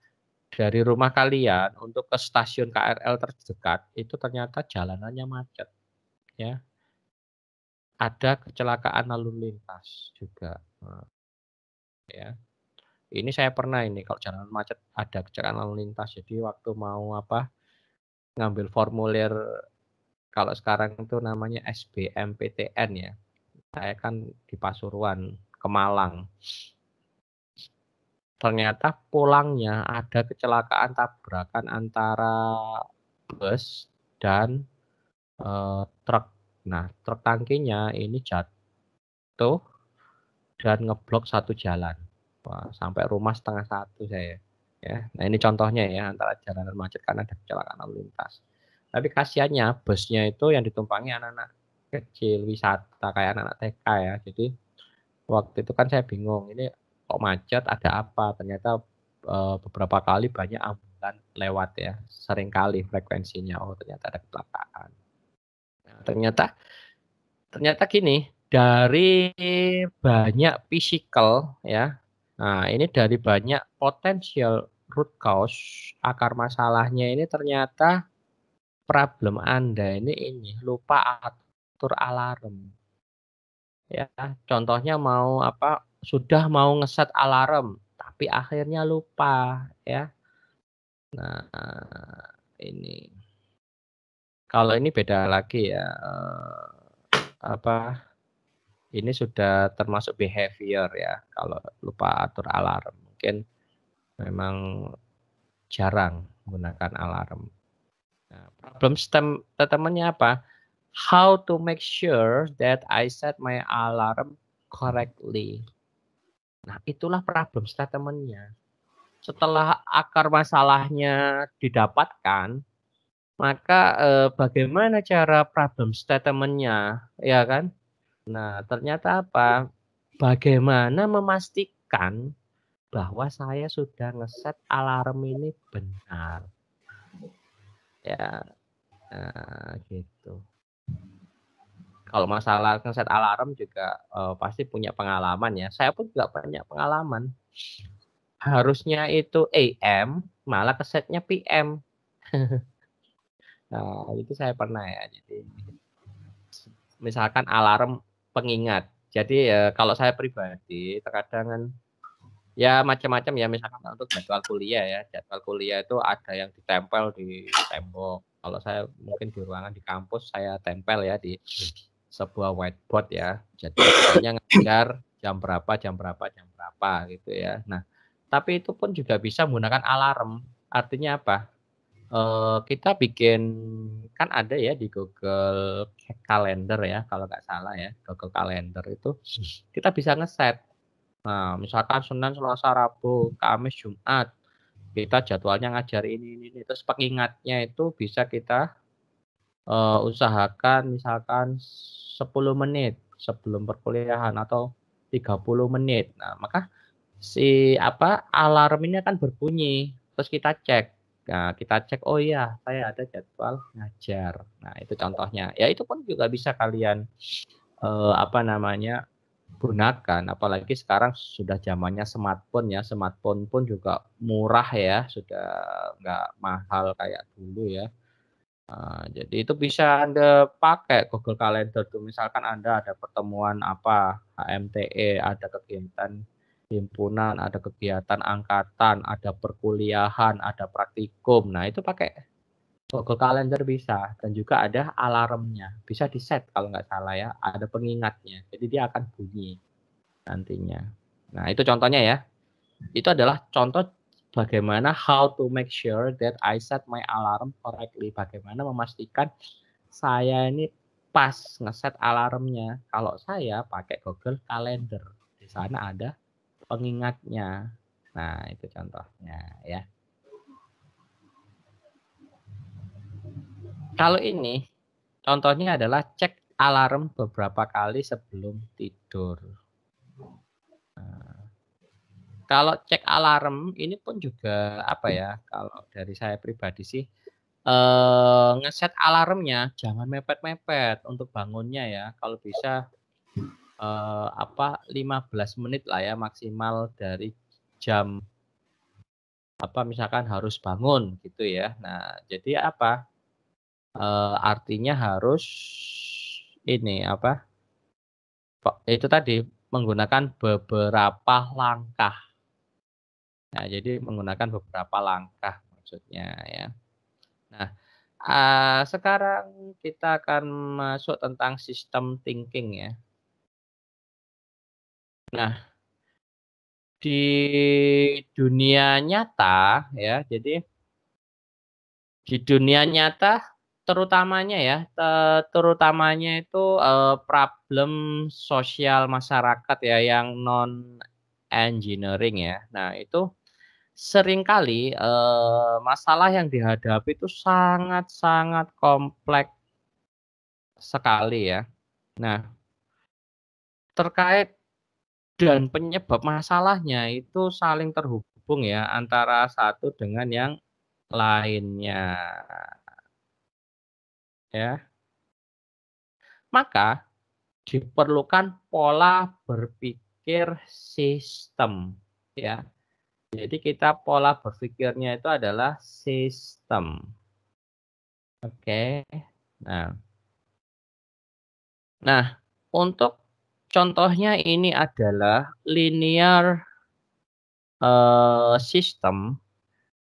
dari rumah kalian untuk ke stasiun KRL terdekat itu ternyata jalanannya macet ya ada kecelakaan lalu lintas juga nah. ya ini saya pernah ini kalau jalan macet ada kecelakaan lalu lintas jadi waktu mau apa ngambil formulir kalau sekarang itu namanya SBMPTN ya saya kan di Pasuruan ke Malang ternyata pulangnya ada kecelakaan tabrakan antara bus dan uh, truk. Nah, truk tangkinya ini jatuh dan ngeblok satu jalan. Wah, sampai rumah setengah satu saya. Ya, nah ini contohnya ya antara jalanan macet karena ada kecelakaan lalu lintas. Tapi kasihannya busnya itu yang ditumpangi anak-anak kecil wisata kayak anak-anak TK ya. Jadi waktu itu kan saya bingung ini kok macet ada apa? Ternyata e, beberapa kali banyak ambulan lewat ya, sering kali frekuensinya. Oh ternyata ada kecelakaan ternyata ternyata gini dari banyak physical ya nah ini dari banyak potensial root cause akar masalahnya ini ternyata problem anda ini ini lupa atur alarm ya contohnya mau apa sudah mau ngeset alarm tapi akhirnya lupa ya nah ini kalau ini beda lagi ya eh, apa ini sudah termasuk behavior ya kalau lupa atur alarm mungkin memang jarang menggunakan alarm. Nah, problem STEM temannya apa? How to make sure that I set my alarm correctly. Nah, itulah problem statementnya. Setelah akar masalahnya didapatkan, maka eh, bagaimana cara problem statementnya ya kan nah ternyata apa bagaimana memastikan bahwa saya sudah ngeset alarm ini benar ya nah, gitu kalau masalah ngeset alarm juga eh, pasti punya pengalaman ya. Saya pun juga punya pengalaman. Harusnya itu AM, malah kesetnya PM. [laughs] Nah, itu saya pernah ya. Jadi misalkan alarm pengingat. Jadi ya, kalau saya pribadi terkadang kan, ya macam-macam ya misalkan untuk jadwal kuliah ya. Jadwal kuliah itu ada yang ditempel di tembok. Kalau saya mungkin di ruangan di kampus saya tempel ya di sebuah whiteboard ya. Jadi ngajar jam berapa, jam berapa, jam berapa gitu ya. Nah, tapi itu pun juga bisa menggunakan alarm. Artinya apa? Eh, kita bikin kan ada ya di Google Calendar ya kalau nggak salah ya Google Calendar itu kita bisa ngeset nah misalkan Senin Selasa Rabu Kamis Jumat kita jadwalnya ngajar ini ini, ini. terus pengingatnya itu bisa kita uh, usahakan misalkan 10 menit sebelum perkuliahan atau 30 menit nah maka si apa alarm ini akan berbunyi terus kita cek Nah, kita cek, oh iya, saya ada jadwal ngajar. Nah, itu contohnya. Ya, itu pun juga bisa kalian eh, apa namanya gunakan. Apalagi sekarang sudah zamannya smartphone ya. Smartphone pun juga murah ya, sudah nggak mahal kayak dulu ya. Nah, jadi itu bisa Anda pakai Google Calendar misalkan Anda ada pertemuan apa HMTE, ada kegiatan himpunan, ada kegiatan angkatan, ada perkuliahan, ada praktikum. Nah, itu pakai Google Calendar bisa dan juga ada alarmnya. Bisa di set kalau nggak salah ya, ada pengingatnya. Jadi dia akan bunyi nantinya. Nah, itu contohnya ya. Itu adalah contoh bagaimana how to make sure that I set my alarm correctly. Bagaimana memastikan saya ini pas ngeset alarmnya. Kalau saya pakai Google Calendar. Di sana ada pengingatnya. Nah, itu contohnya ya. Kalau ini contohnya adalah cek alarm beberapa kali sebelum tidur. Nah, kalau cek alarm ini pun juga apa ya? Kalau dari saya pribadi sih eh, ngeset alarmnya jangan mepet-mepet untuk bangunnya ya. Kalau bisa eh, apa 15 menit lah ya maksimal dari jam apa misalkan harus bangun gitu ya. Nah, jadi apa? E, artinya harus ini apa? Itu tadi menggunakan beberapa langkah. Nah, jadi menggunakan beberapa langkah maksudnya ya. Nah, e, sekarang kita akan masuk tentang sistem thinking ya. Nah, di dunia nyata ya, jadi di dunia nyata terutamanya ya, terutamanya itu uh, problem sosial masyarakat ya yang non engineering ya. Nah, itu seringkali uh, masalah yang dihadapi itu sangat-sangat kompleks sekali ya. Nah, terkait dan penyebab masalahnya itu saling terhubung ya antara satu dengan yang lainnya. Ya. Maka diperlukan pola berpikir sistem ya. Jadi kita pola berpikirnya itu adalah sistem. Oke. Nah. Nah, untuk Contohnya ini adalah linear uh, system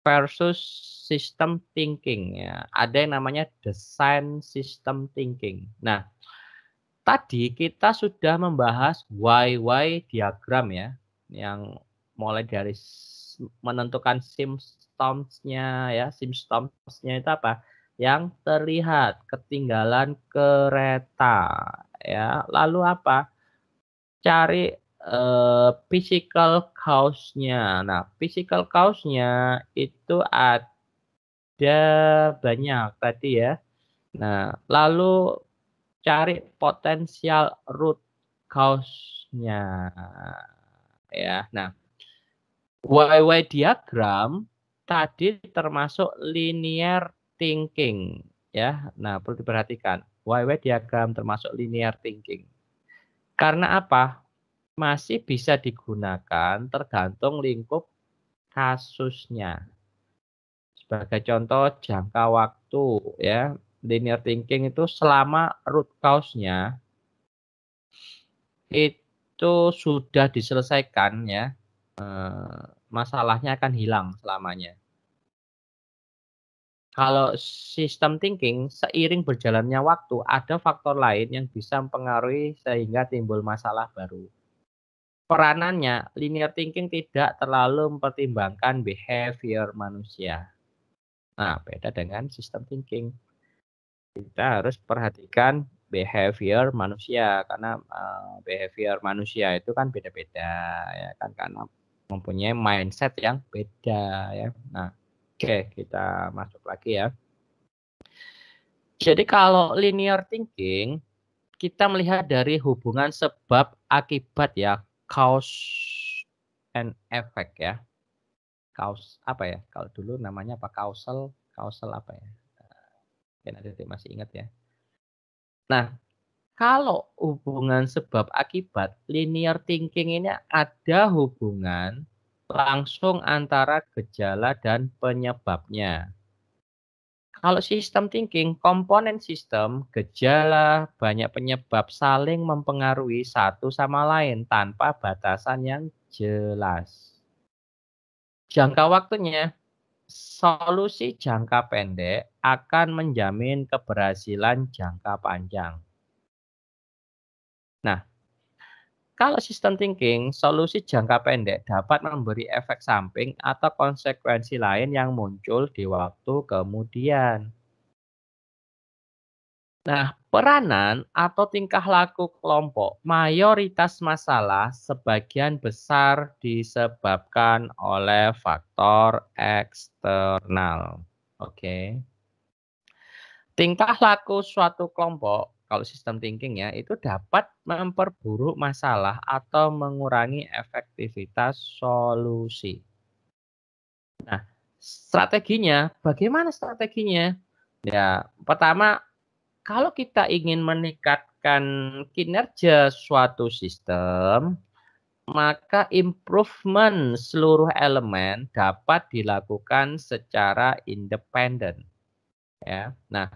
versus system thinking ya. Ada yang namanya design system thinking. Nah, tadi kita sudah membahas why-why diagram ya yang mulai dari menentukan symptoms-nya ya, symptoms-nya itu apa? Yang terlihat ketinggalan kereta ya. Lalu apa? cari uh, physical cause-nya. Nah, physical cause-nya itu ada banyak tadi ya. Nah, lalu cari potensial root cause-nya. Ya, nah YY diagram tadi termasuk linear thinking ya. Nah, perlu diperhatikan. YW diagram termasuk linear thinking. Karena apa? Masih bisa digunakan tergantung lingkup kasusnya. Sebagai contoh jangka waktu ya, linear thinking itu selama root cause-nya itu sudah diselesaikan ya, eh, masalahnya akan hilang selamanya. Kalau sistem thinking seiring berjalannya waktu ada faktor lain yang bisa mempengaruhi sehingga timbul masalah baru. Peranannya, linear thinking tidak terlalu mempertimbangkan behavior manusia. Nah, beda dengan sistem thinking. Kita harus perhatikan behavior manusia karena uh, behavior manusia itu kan beda-beda ya kan karena mempunyai mindset yang beda ya. Nah, Oke, kita masuk lagi ya. Jadi kalau linear thinking, kita melihat dari hubungan sebab akibat ya, cause and effect ya. Cause apa ya? Kalau dulu namanya apa? Causal, causal apa ya? Eh, mungkin ada yang masih ingat ya. Nah, kalau hubungan sebab akibat linear thinking ini ada hubungan langsung antara gejala dan penyebabnya. Kalau sistem thinking, komponen sistem, gejala, banyak penyebab saling mempengaruhi satu sama lain tanpa batasan yang jelas. Jangka waktunya, solusi jangka pendek akan menjamin keberhasilan jangka panjang. Kalau sistem thinking, solusi jangka pendek dapat memberi efek samping atau konsekuensi lain yang muncul di waktu kemudian. Nah, peranan atau tingkah laku kelompok mayoritas masalah sebagian besar disebabkan oleh faktor eksternal. Oke. Okay. Tingkah laku suatu kelompok kalau sistem thinking ya itu dapat memperburuk masalah atau mengurangi efektivitas solusi. Nah, strateginya bagaimana strateginya? Ya, pertama kalau kita ingin meningkatkan kinerja suatu sistem, maka improvement seluruh elemen dapat dilakukan secara independen. Ya. Nah,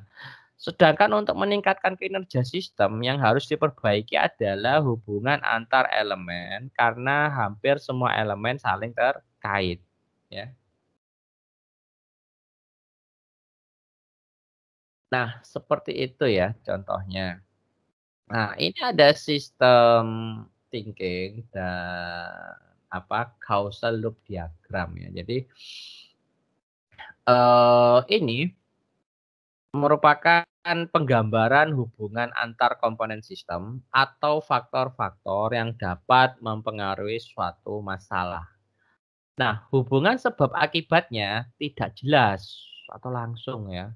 Sedangkan untuk meningkatkan kinerja sistem yang harus diperbaiki adalah hubungan antar elemen karena hampir semua elemen saling terkait, ya. Nah, seperti itu ya contohnya. Nah, ini ada sistem thinking dan apa causal loop diagram ya. Jadi uh, ini merupakan penggambaran hubungan antar komponen sistem atau faktor-faktor yang dapat mempengaruhi suatu masalah. Nah, hubungan sebab akibatnya tidak jelas atau langsung ya.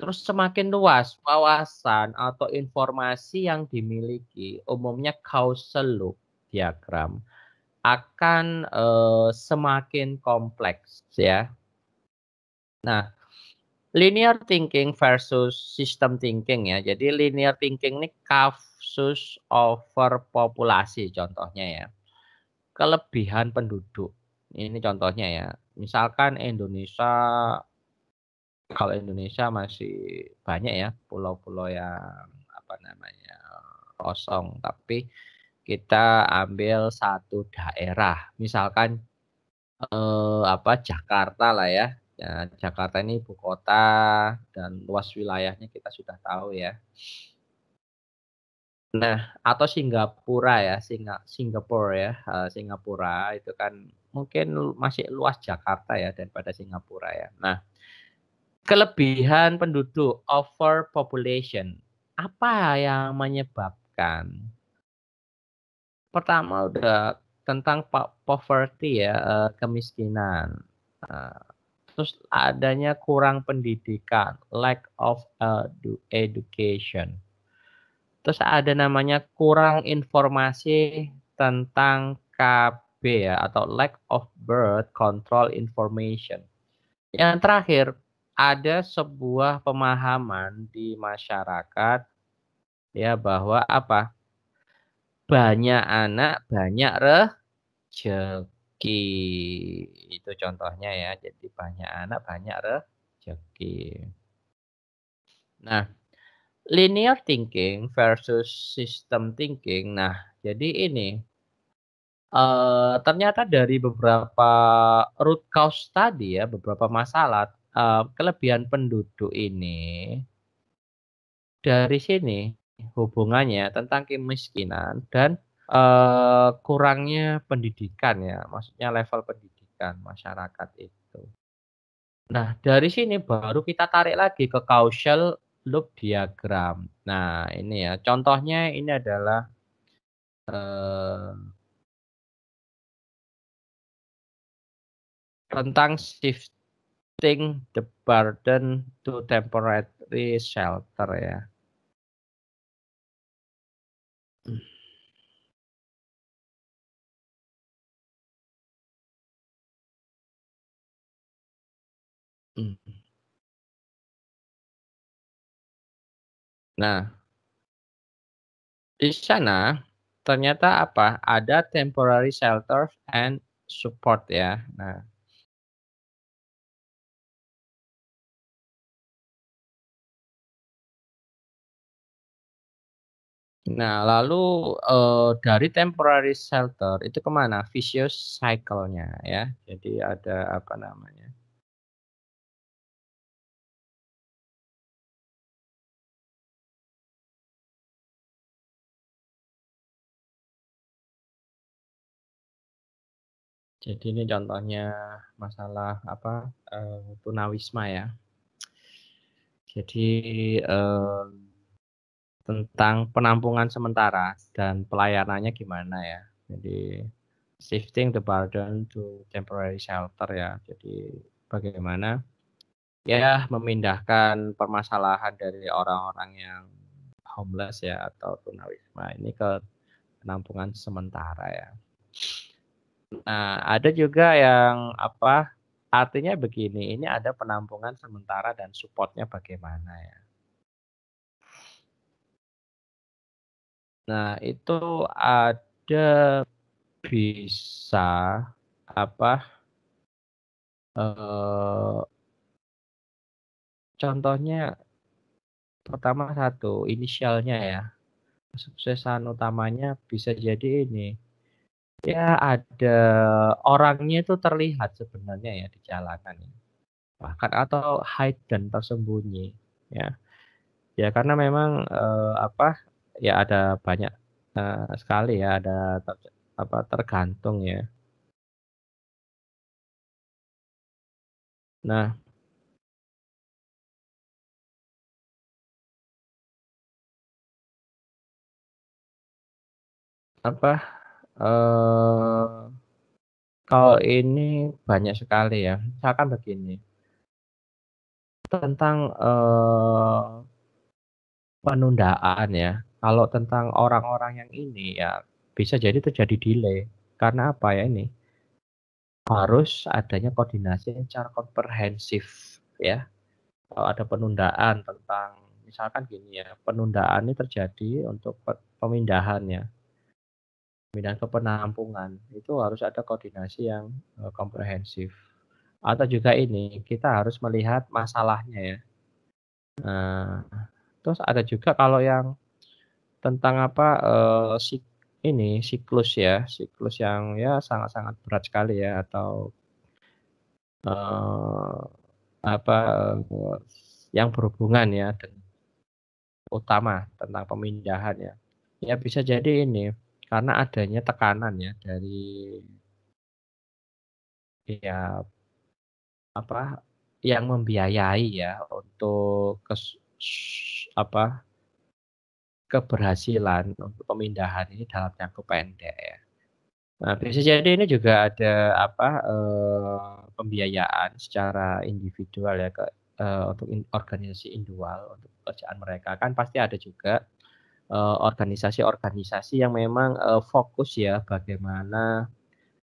Terus semakin luas wawasan atau informasi yang dimiliki, umumnya causal loop diagram akan eh, semakin kompleks ya. Nah, linear thinking versus system thinking ya. Jadi linear thinking ini kasus overpopulasi contohnya ya. Kelebihan penduduk. Ini contohnya ya. Misalkan Indonesia kalau Indonesia masih banyak ya pulau-pulau yang apa namanya kosong tapi kita ambil satu daerah misalkan eh, apa Jakarta lah ya Ya, Jakarta ini ibu kota dan luas wilayahnya kita sudah tahu ya. Nah, atau Singapura ya, Singa, Singapura ya, uh, Singapura itu kan mungkin masih luas Jakarta ya daripada Singapura ya. Nah, kelebihan penduduk overpopulation apa yang menyebabkan? Pertama udah tentang poverty ya, uh, kemiskinan. Uh, terus adanya kurang pendidikan, lack of e-, education. Terus ada namanya kurang informasi tentang KB ya atau lack of birth control information. Yang terakhir, ada sebuah pemahaman di masyarakat ya bahwa apa? Banyak anak, banyak rejeki rezeki. Itu contohnya ya. Jadi banyak anak banyak rezeki. Nah, linear thinking versus system thinking. Nah, jadi ini uh, ternyata dari beberapa root cause tadi ya, beberapa masalah uh, kelebihan penduduk ini dari sini hubungannya tentang kemiskinan dan Eh, kurangnya pendidikan ya, maksudnya level pendidikan masyarakat itu. Nah, dari sini baru kita tarik lagi ke causal loop diagram. Nah, ini ya, contohnya ini adalah, uh, tentang shifting the burden to temporary shelter ya. Mhm. Nah. Di sana, ternyata apa, ada temporary shelter and support ya. Nah. Nah, lalu, uh, dari temporary shelter itu kemana Vicious cycle-nya ya. Jadi ada apa namanya Jadi ini contohnya masalah apa uh, tunawisma ya. Jadi uh, tentang penampungan sementara dan pelayanannya gimana ya. Jadi shifting the burden to temporary shelter ya. Jadi bagaimana ya memindahkan permasalahan dari orang-orang yang homeless ya atau tunawisma ini ke penampungan sementara ya. Nah, ada juga yang apa? Artinya begini, ini ada penampungan sementara dan supportnya bagaimana ya? Nah, itu ada bisa apa? Eh, contohnya pertama satu inisialnya ya kesuksesan utamanya bisa jadi ini Ya ada orangnya itu terlihat sebenarnya ya di jalanan ya. Bahkan atau hide dan tersembunyi ya. Ya karena memang eh, apa ya ada banyak, eh, sekali ya ada ter apa tergantung ya. Nah. Apa Eh, kalau ini banyak sekali ya, misalkan begini tentang, uh, penundaan ya, kalau tentang orang-orang yang ini ya bisa jadi terjadi delay, karena apa ya ini, harus adanya koordinasi secara komprehensif ya. Kalau ada penundaan tentang misalkan gini ya, penundaan ini terjadi untuk pemindahannya pembinaan kepenampungan itu harus ada koordinasi yang eh, komprehensif atau juga ini kita harus melihat masalahnya ya nah, terus ada juga kalau yang tentang apa uh, sik ini siklus ya siklus yang ya sangat-sangat berat sekali ya atau uh, apa yang berhubungan ya utama tentang pemindahan ya ya bisa jadi ini karena adanya tekanan ya dari ya apa yang membiayai ya untuk ke apa keberhasilan untuk pemindahan ini dalam jangka pendek ya. Nah, bisa jadi ini juga ada apa eh, pembiayaan secara individual ya ke eh, untuk organisasi individual untuk pekerjaan mereka kan pasti ada juga Eh, organisasi-organisasi yang memang uh, fokus ya bagaimana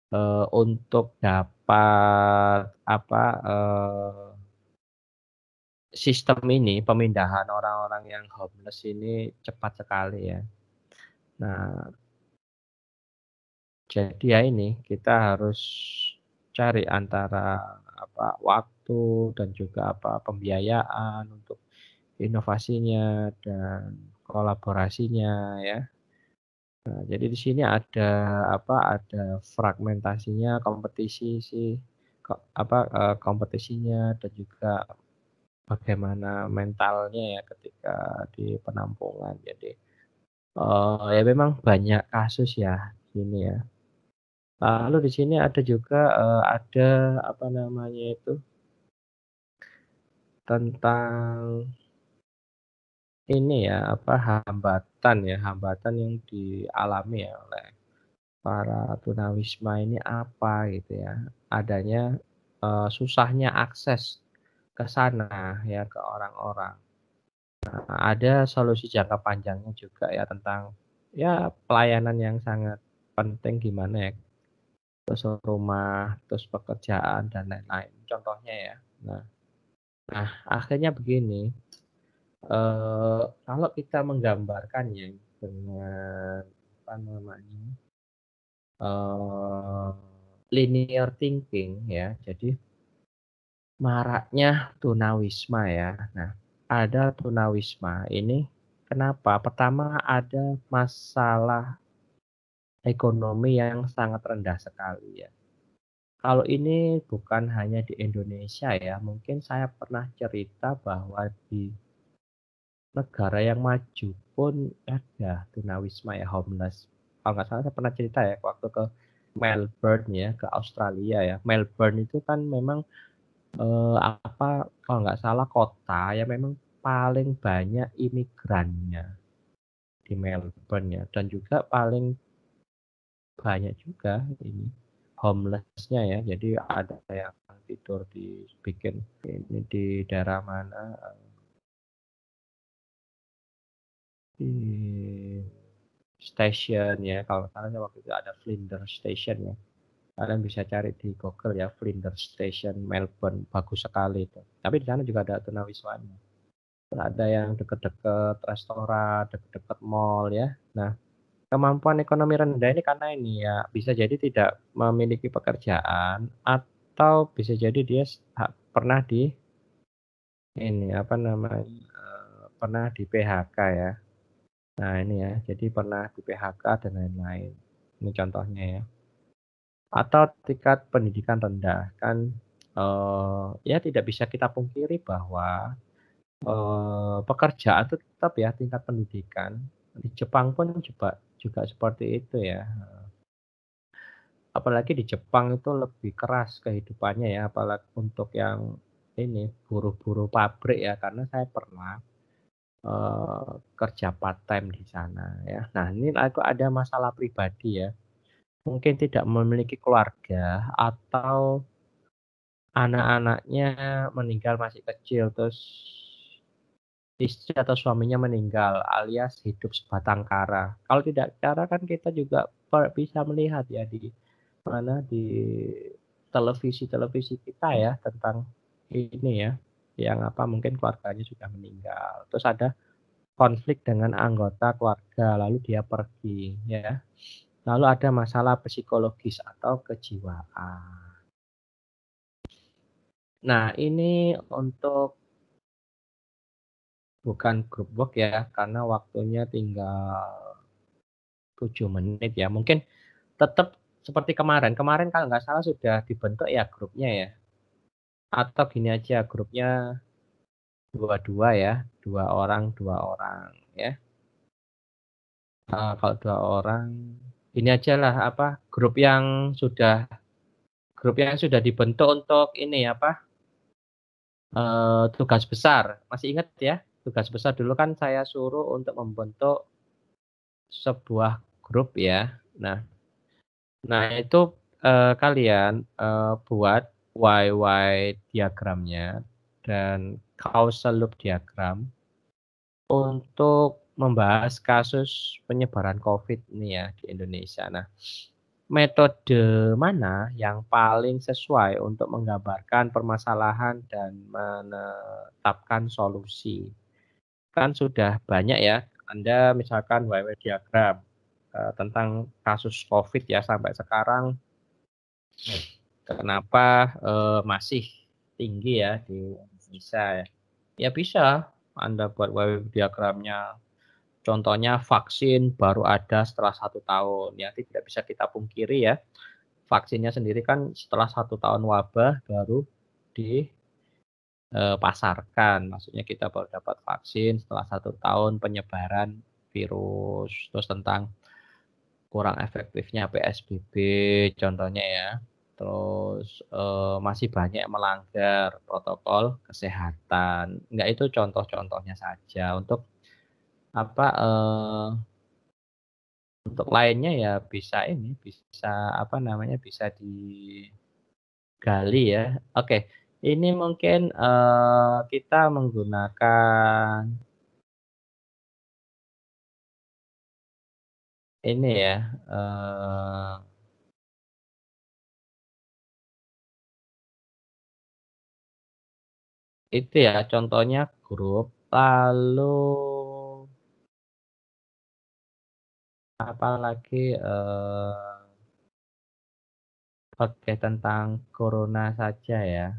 uh, untuk dapat apa uh, sistem ini pemindahan orang-orang yang homeless ini cepat sekali ya. Nah, jadi ya ini kita harus cari antara apa waktu dan juga apa pembiayaan untuk inovasinya dan kolaborasinya ya. Nah, jadi di sini ada apa? Ada fragmentasinya, kompetisi sih apa eh, kompetisinya dan juga bagaimana mentalnya ya ketika di penampungan. Jadi eh, ya memang banyak kasus ya ini ya. Lalu di sini ada juga eh, ada apa namanya itu tentang ini ya apa hambatan ya hambatan yang dialami ya oleh para tunawisma ini apa gitu ya adanya uh, susahnya akses ke sana ya ke orang-orang nah, ada solusi jangka panjangnya juga ya tentang ya pelayanan yang sangat penting gimana ya terus rumah terus pekerjaan dan lain-lain contohnya ya nah nah akhirnya begini Eh, kalau kita menggambarkannya dengan apa namanya, uh, linear thinking ya, jadi maraknya tunawisma ya. Nah, ada tunawisma ini kenapa? Pertama ada masalah ekonomi yang sangat rendah sekali ya. Kalau ini bukan hanya di Indonesia ya, mungkin saya pernah cerita bahwa di Negara yang maju pun ada tunawisma ya homeless. Kalau nggak salah saya pernah cerita ya waktu ke Melbourne ya ke Australia ya. Melbourne itu kan memang eh, apa kalau nggak salah kota ya memang paling banyak imigrannya di Melbourne ya dan juga paling banyak juga ini homelessnya ya jadi ada yang tidur bikin ini di daerah mana eh, di station ya kalau kalian waktu itu ada Flinders Station ya kalian bisa cari di Google ya Flinders Station Melbourne bagus sekali itu tapi di sana juga ada tunawiswanya ada yang deket-deket restoran deket-deket mall ya nah kemampuan ekonomi rendah ini karena ini ya bisa jadi tidak memiliki pekerjaan atau bisa jadi dia pernah di ini apa namanya eh, pernah di PHK ya Nah ini ya, jadi pernah di PHK dan lain-lain. Ini contohnya ya. Atau tingkat pendidikan rendah kan eh, ya tidak bisa kita pungkiri bahwa eh, pekerjaan itu tetap ya tingkat pendidikan di Jepang pun juga juga seperti itu ya. Apalagi di Jepang itu lebih keras kehidupannya ya, apalagi untuk yang ini buruh-buruh pabrik ya, karena saya pernah Eh, kerja part time di sana ya. Nah ini aku ada masalah pribadi ya, mungkin tidak memiliki keluarga atau anak-anaknya meninggal masih kecil terus istri atau suaminya meninggal alias hidup sebatang kara. Kalau tidak kara kan kita juga bisa melihat ya di mana di televisi-televisi kita ya tentang ini ya yang apa mungkin keluarganya sudah meninggal terus ada konflik dengan anggota keluarga lalu dia pergi ya lalu ada masalah psikologis atau kejiwaan nah ini untuk bukan grup work ya karena waktunya tinggal 7 menit ya mungkin tetap seperti kemarin kemarin kalau nggak salah sudah dibentuk ya grupnya ya atau gini aja grupnya dua-dua ya dua orang dua orang ya uh, kalau dua orang ini aja lah apa grup yang sudah grup yang sudah dibentuk untuk ini apa uh, tugas besar masih ingat ya tugas besar dulu kan saya suruh untuk membentuk sebuah grup ya nah nah itu uh, kalian uh, buat YY diagramnya dan causal loop diagram untuk membahas kasus penyebaran COVID ini ya di Indonesia. Nah, metode mana yang paling sesuai untuk menggambarkan permasalahan dan menetapkan solusi? Kan sudah banyak ya, Anda misalkan YY diagram eh, tentang kasus COVID ya sampai sekarang kenapa uh, masih tinggi ya di Indonesia ya. Ya bisa Anda buat web diagramnya. Contohnya vaksin baru ada setelah satu tahun. Ya tidak bisa kita pungkiri ya. Vaksinnya sendiri kan setelah satu tahun wabah baru dipasarkan. Eh, Maksudnya kita baru dapat vaksin setelah satu tahun penyebaran virus. Terus tentang kurang efektifnya PSBB contohnya ya terus eh, masih banyak melanggar protokol kesehatan. Enggak itu contoh-contohnya saja untuk apa eh, untuk lainnya ya bisa ini bisa apa namanya bisa digali ya oke ini mungkin uh, kita menggunakan ini ya eh, itu ya contohnya grup lalu apalagi eh, pakai tentang corona saja ya